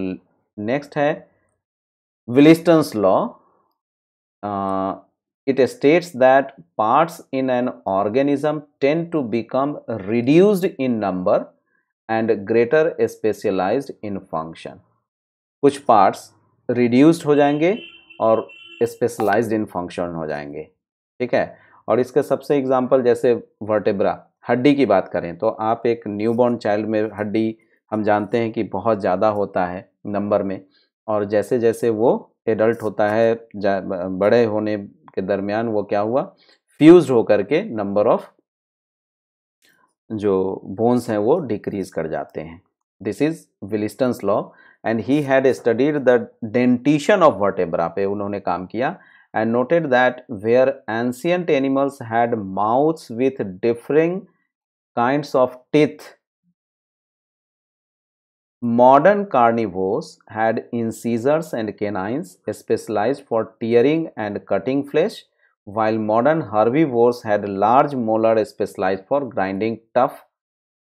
next है Williston's law it states that parts in an organism tend to become reduced in number and greater specialized in function कुछ parts reduced हो जाएंगे और specialised in function हो जाएंगे ठीक है और इसके सबसे एग्जांपल जैसे वर्टेब्रा हड्डी की बात करें तो आप एक न्यूबॉर्न चाइल्ड में हड्डी हम जानते हैं कि बहुत ज़्यादा होता है नंबर में और जैसे जैसे वो एडल्ट होता है बड़े होने के दरमियान वो क्या हुआ फ्यूज होकर के नंबर ऑफ जो बोन्स हैं वो डिक्रीज कर जाते हैं this is Williston's law and he had studied the dentition of vertebra पे उन्होंने काम किया and noted that where ancient animals had mouths with differing kind of teeth Modern carnivores had incisors and canines specialized for tearing and cutting flesh, while modern herbivores had large molar specialized for grinding tough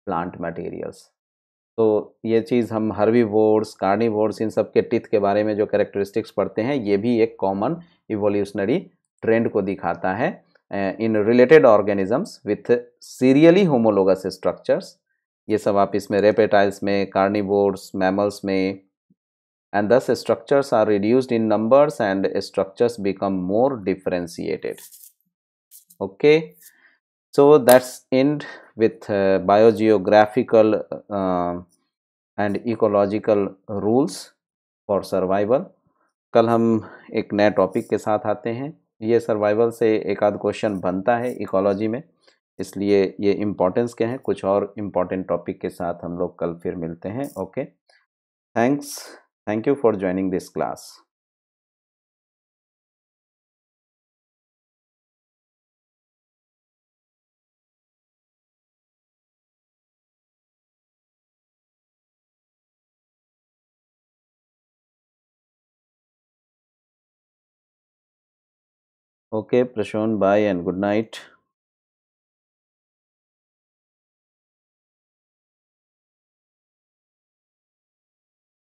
plant materials. तो ये चीज़ हम herbivores carnivores इन सब के teeth के बारे में जो characteristics पढ़ते हैं ये भी एक कॉमन इवोल्यूशनरी ट्रेंड को दिखाता है in related organisms with serially homologous structures ये सब आप इसमें रेपेटाइल्स में कार्निवोर्स मैमल्स में and these structures are reduced in numbers and structures become more differentiated okay so that's end with biogeographical and ecological rules for survival कल हम एक नए टॉपिक के साथ आते हैं ये सर्वाइवल से एक आध क्वेश्चन बनता है इकोलॉजी में इसलिए ये इम्पोर्टेंस के हैं कुछ और इम्पोर्टेंट टॉपिक के साथ हम लोग कल फिर मिलते हैं okay thanks thank you for joining this class okay प्रशोन बाय एंड गुड नाइट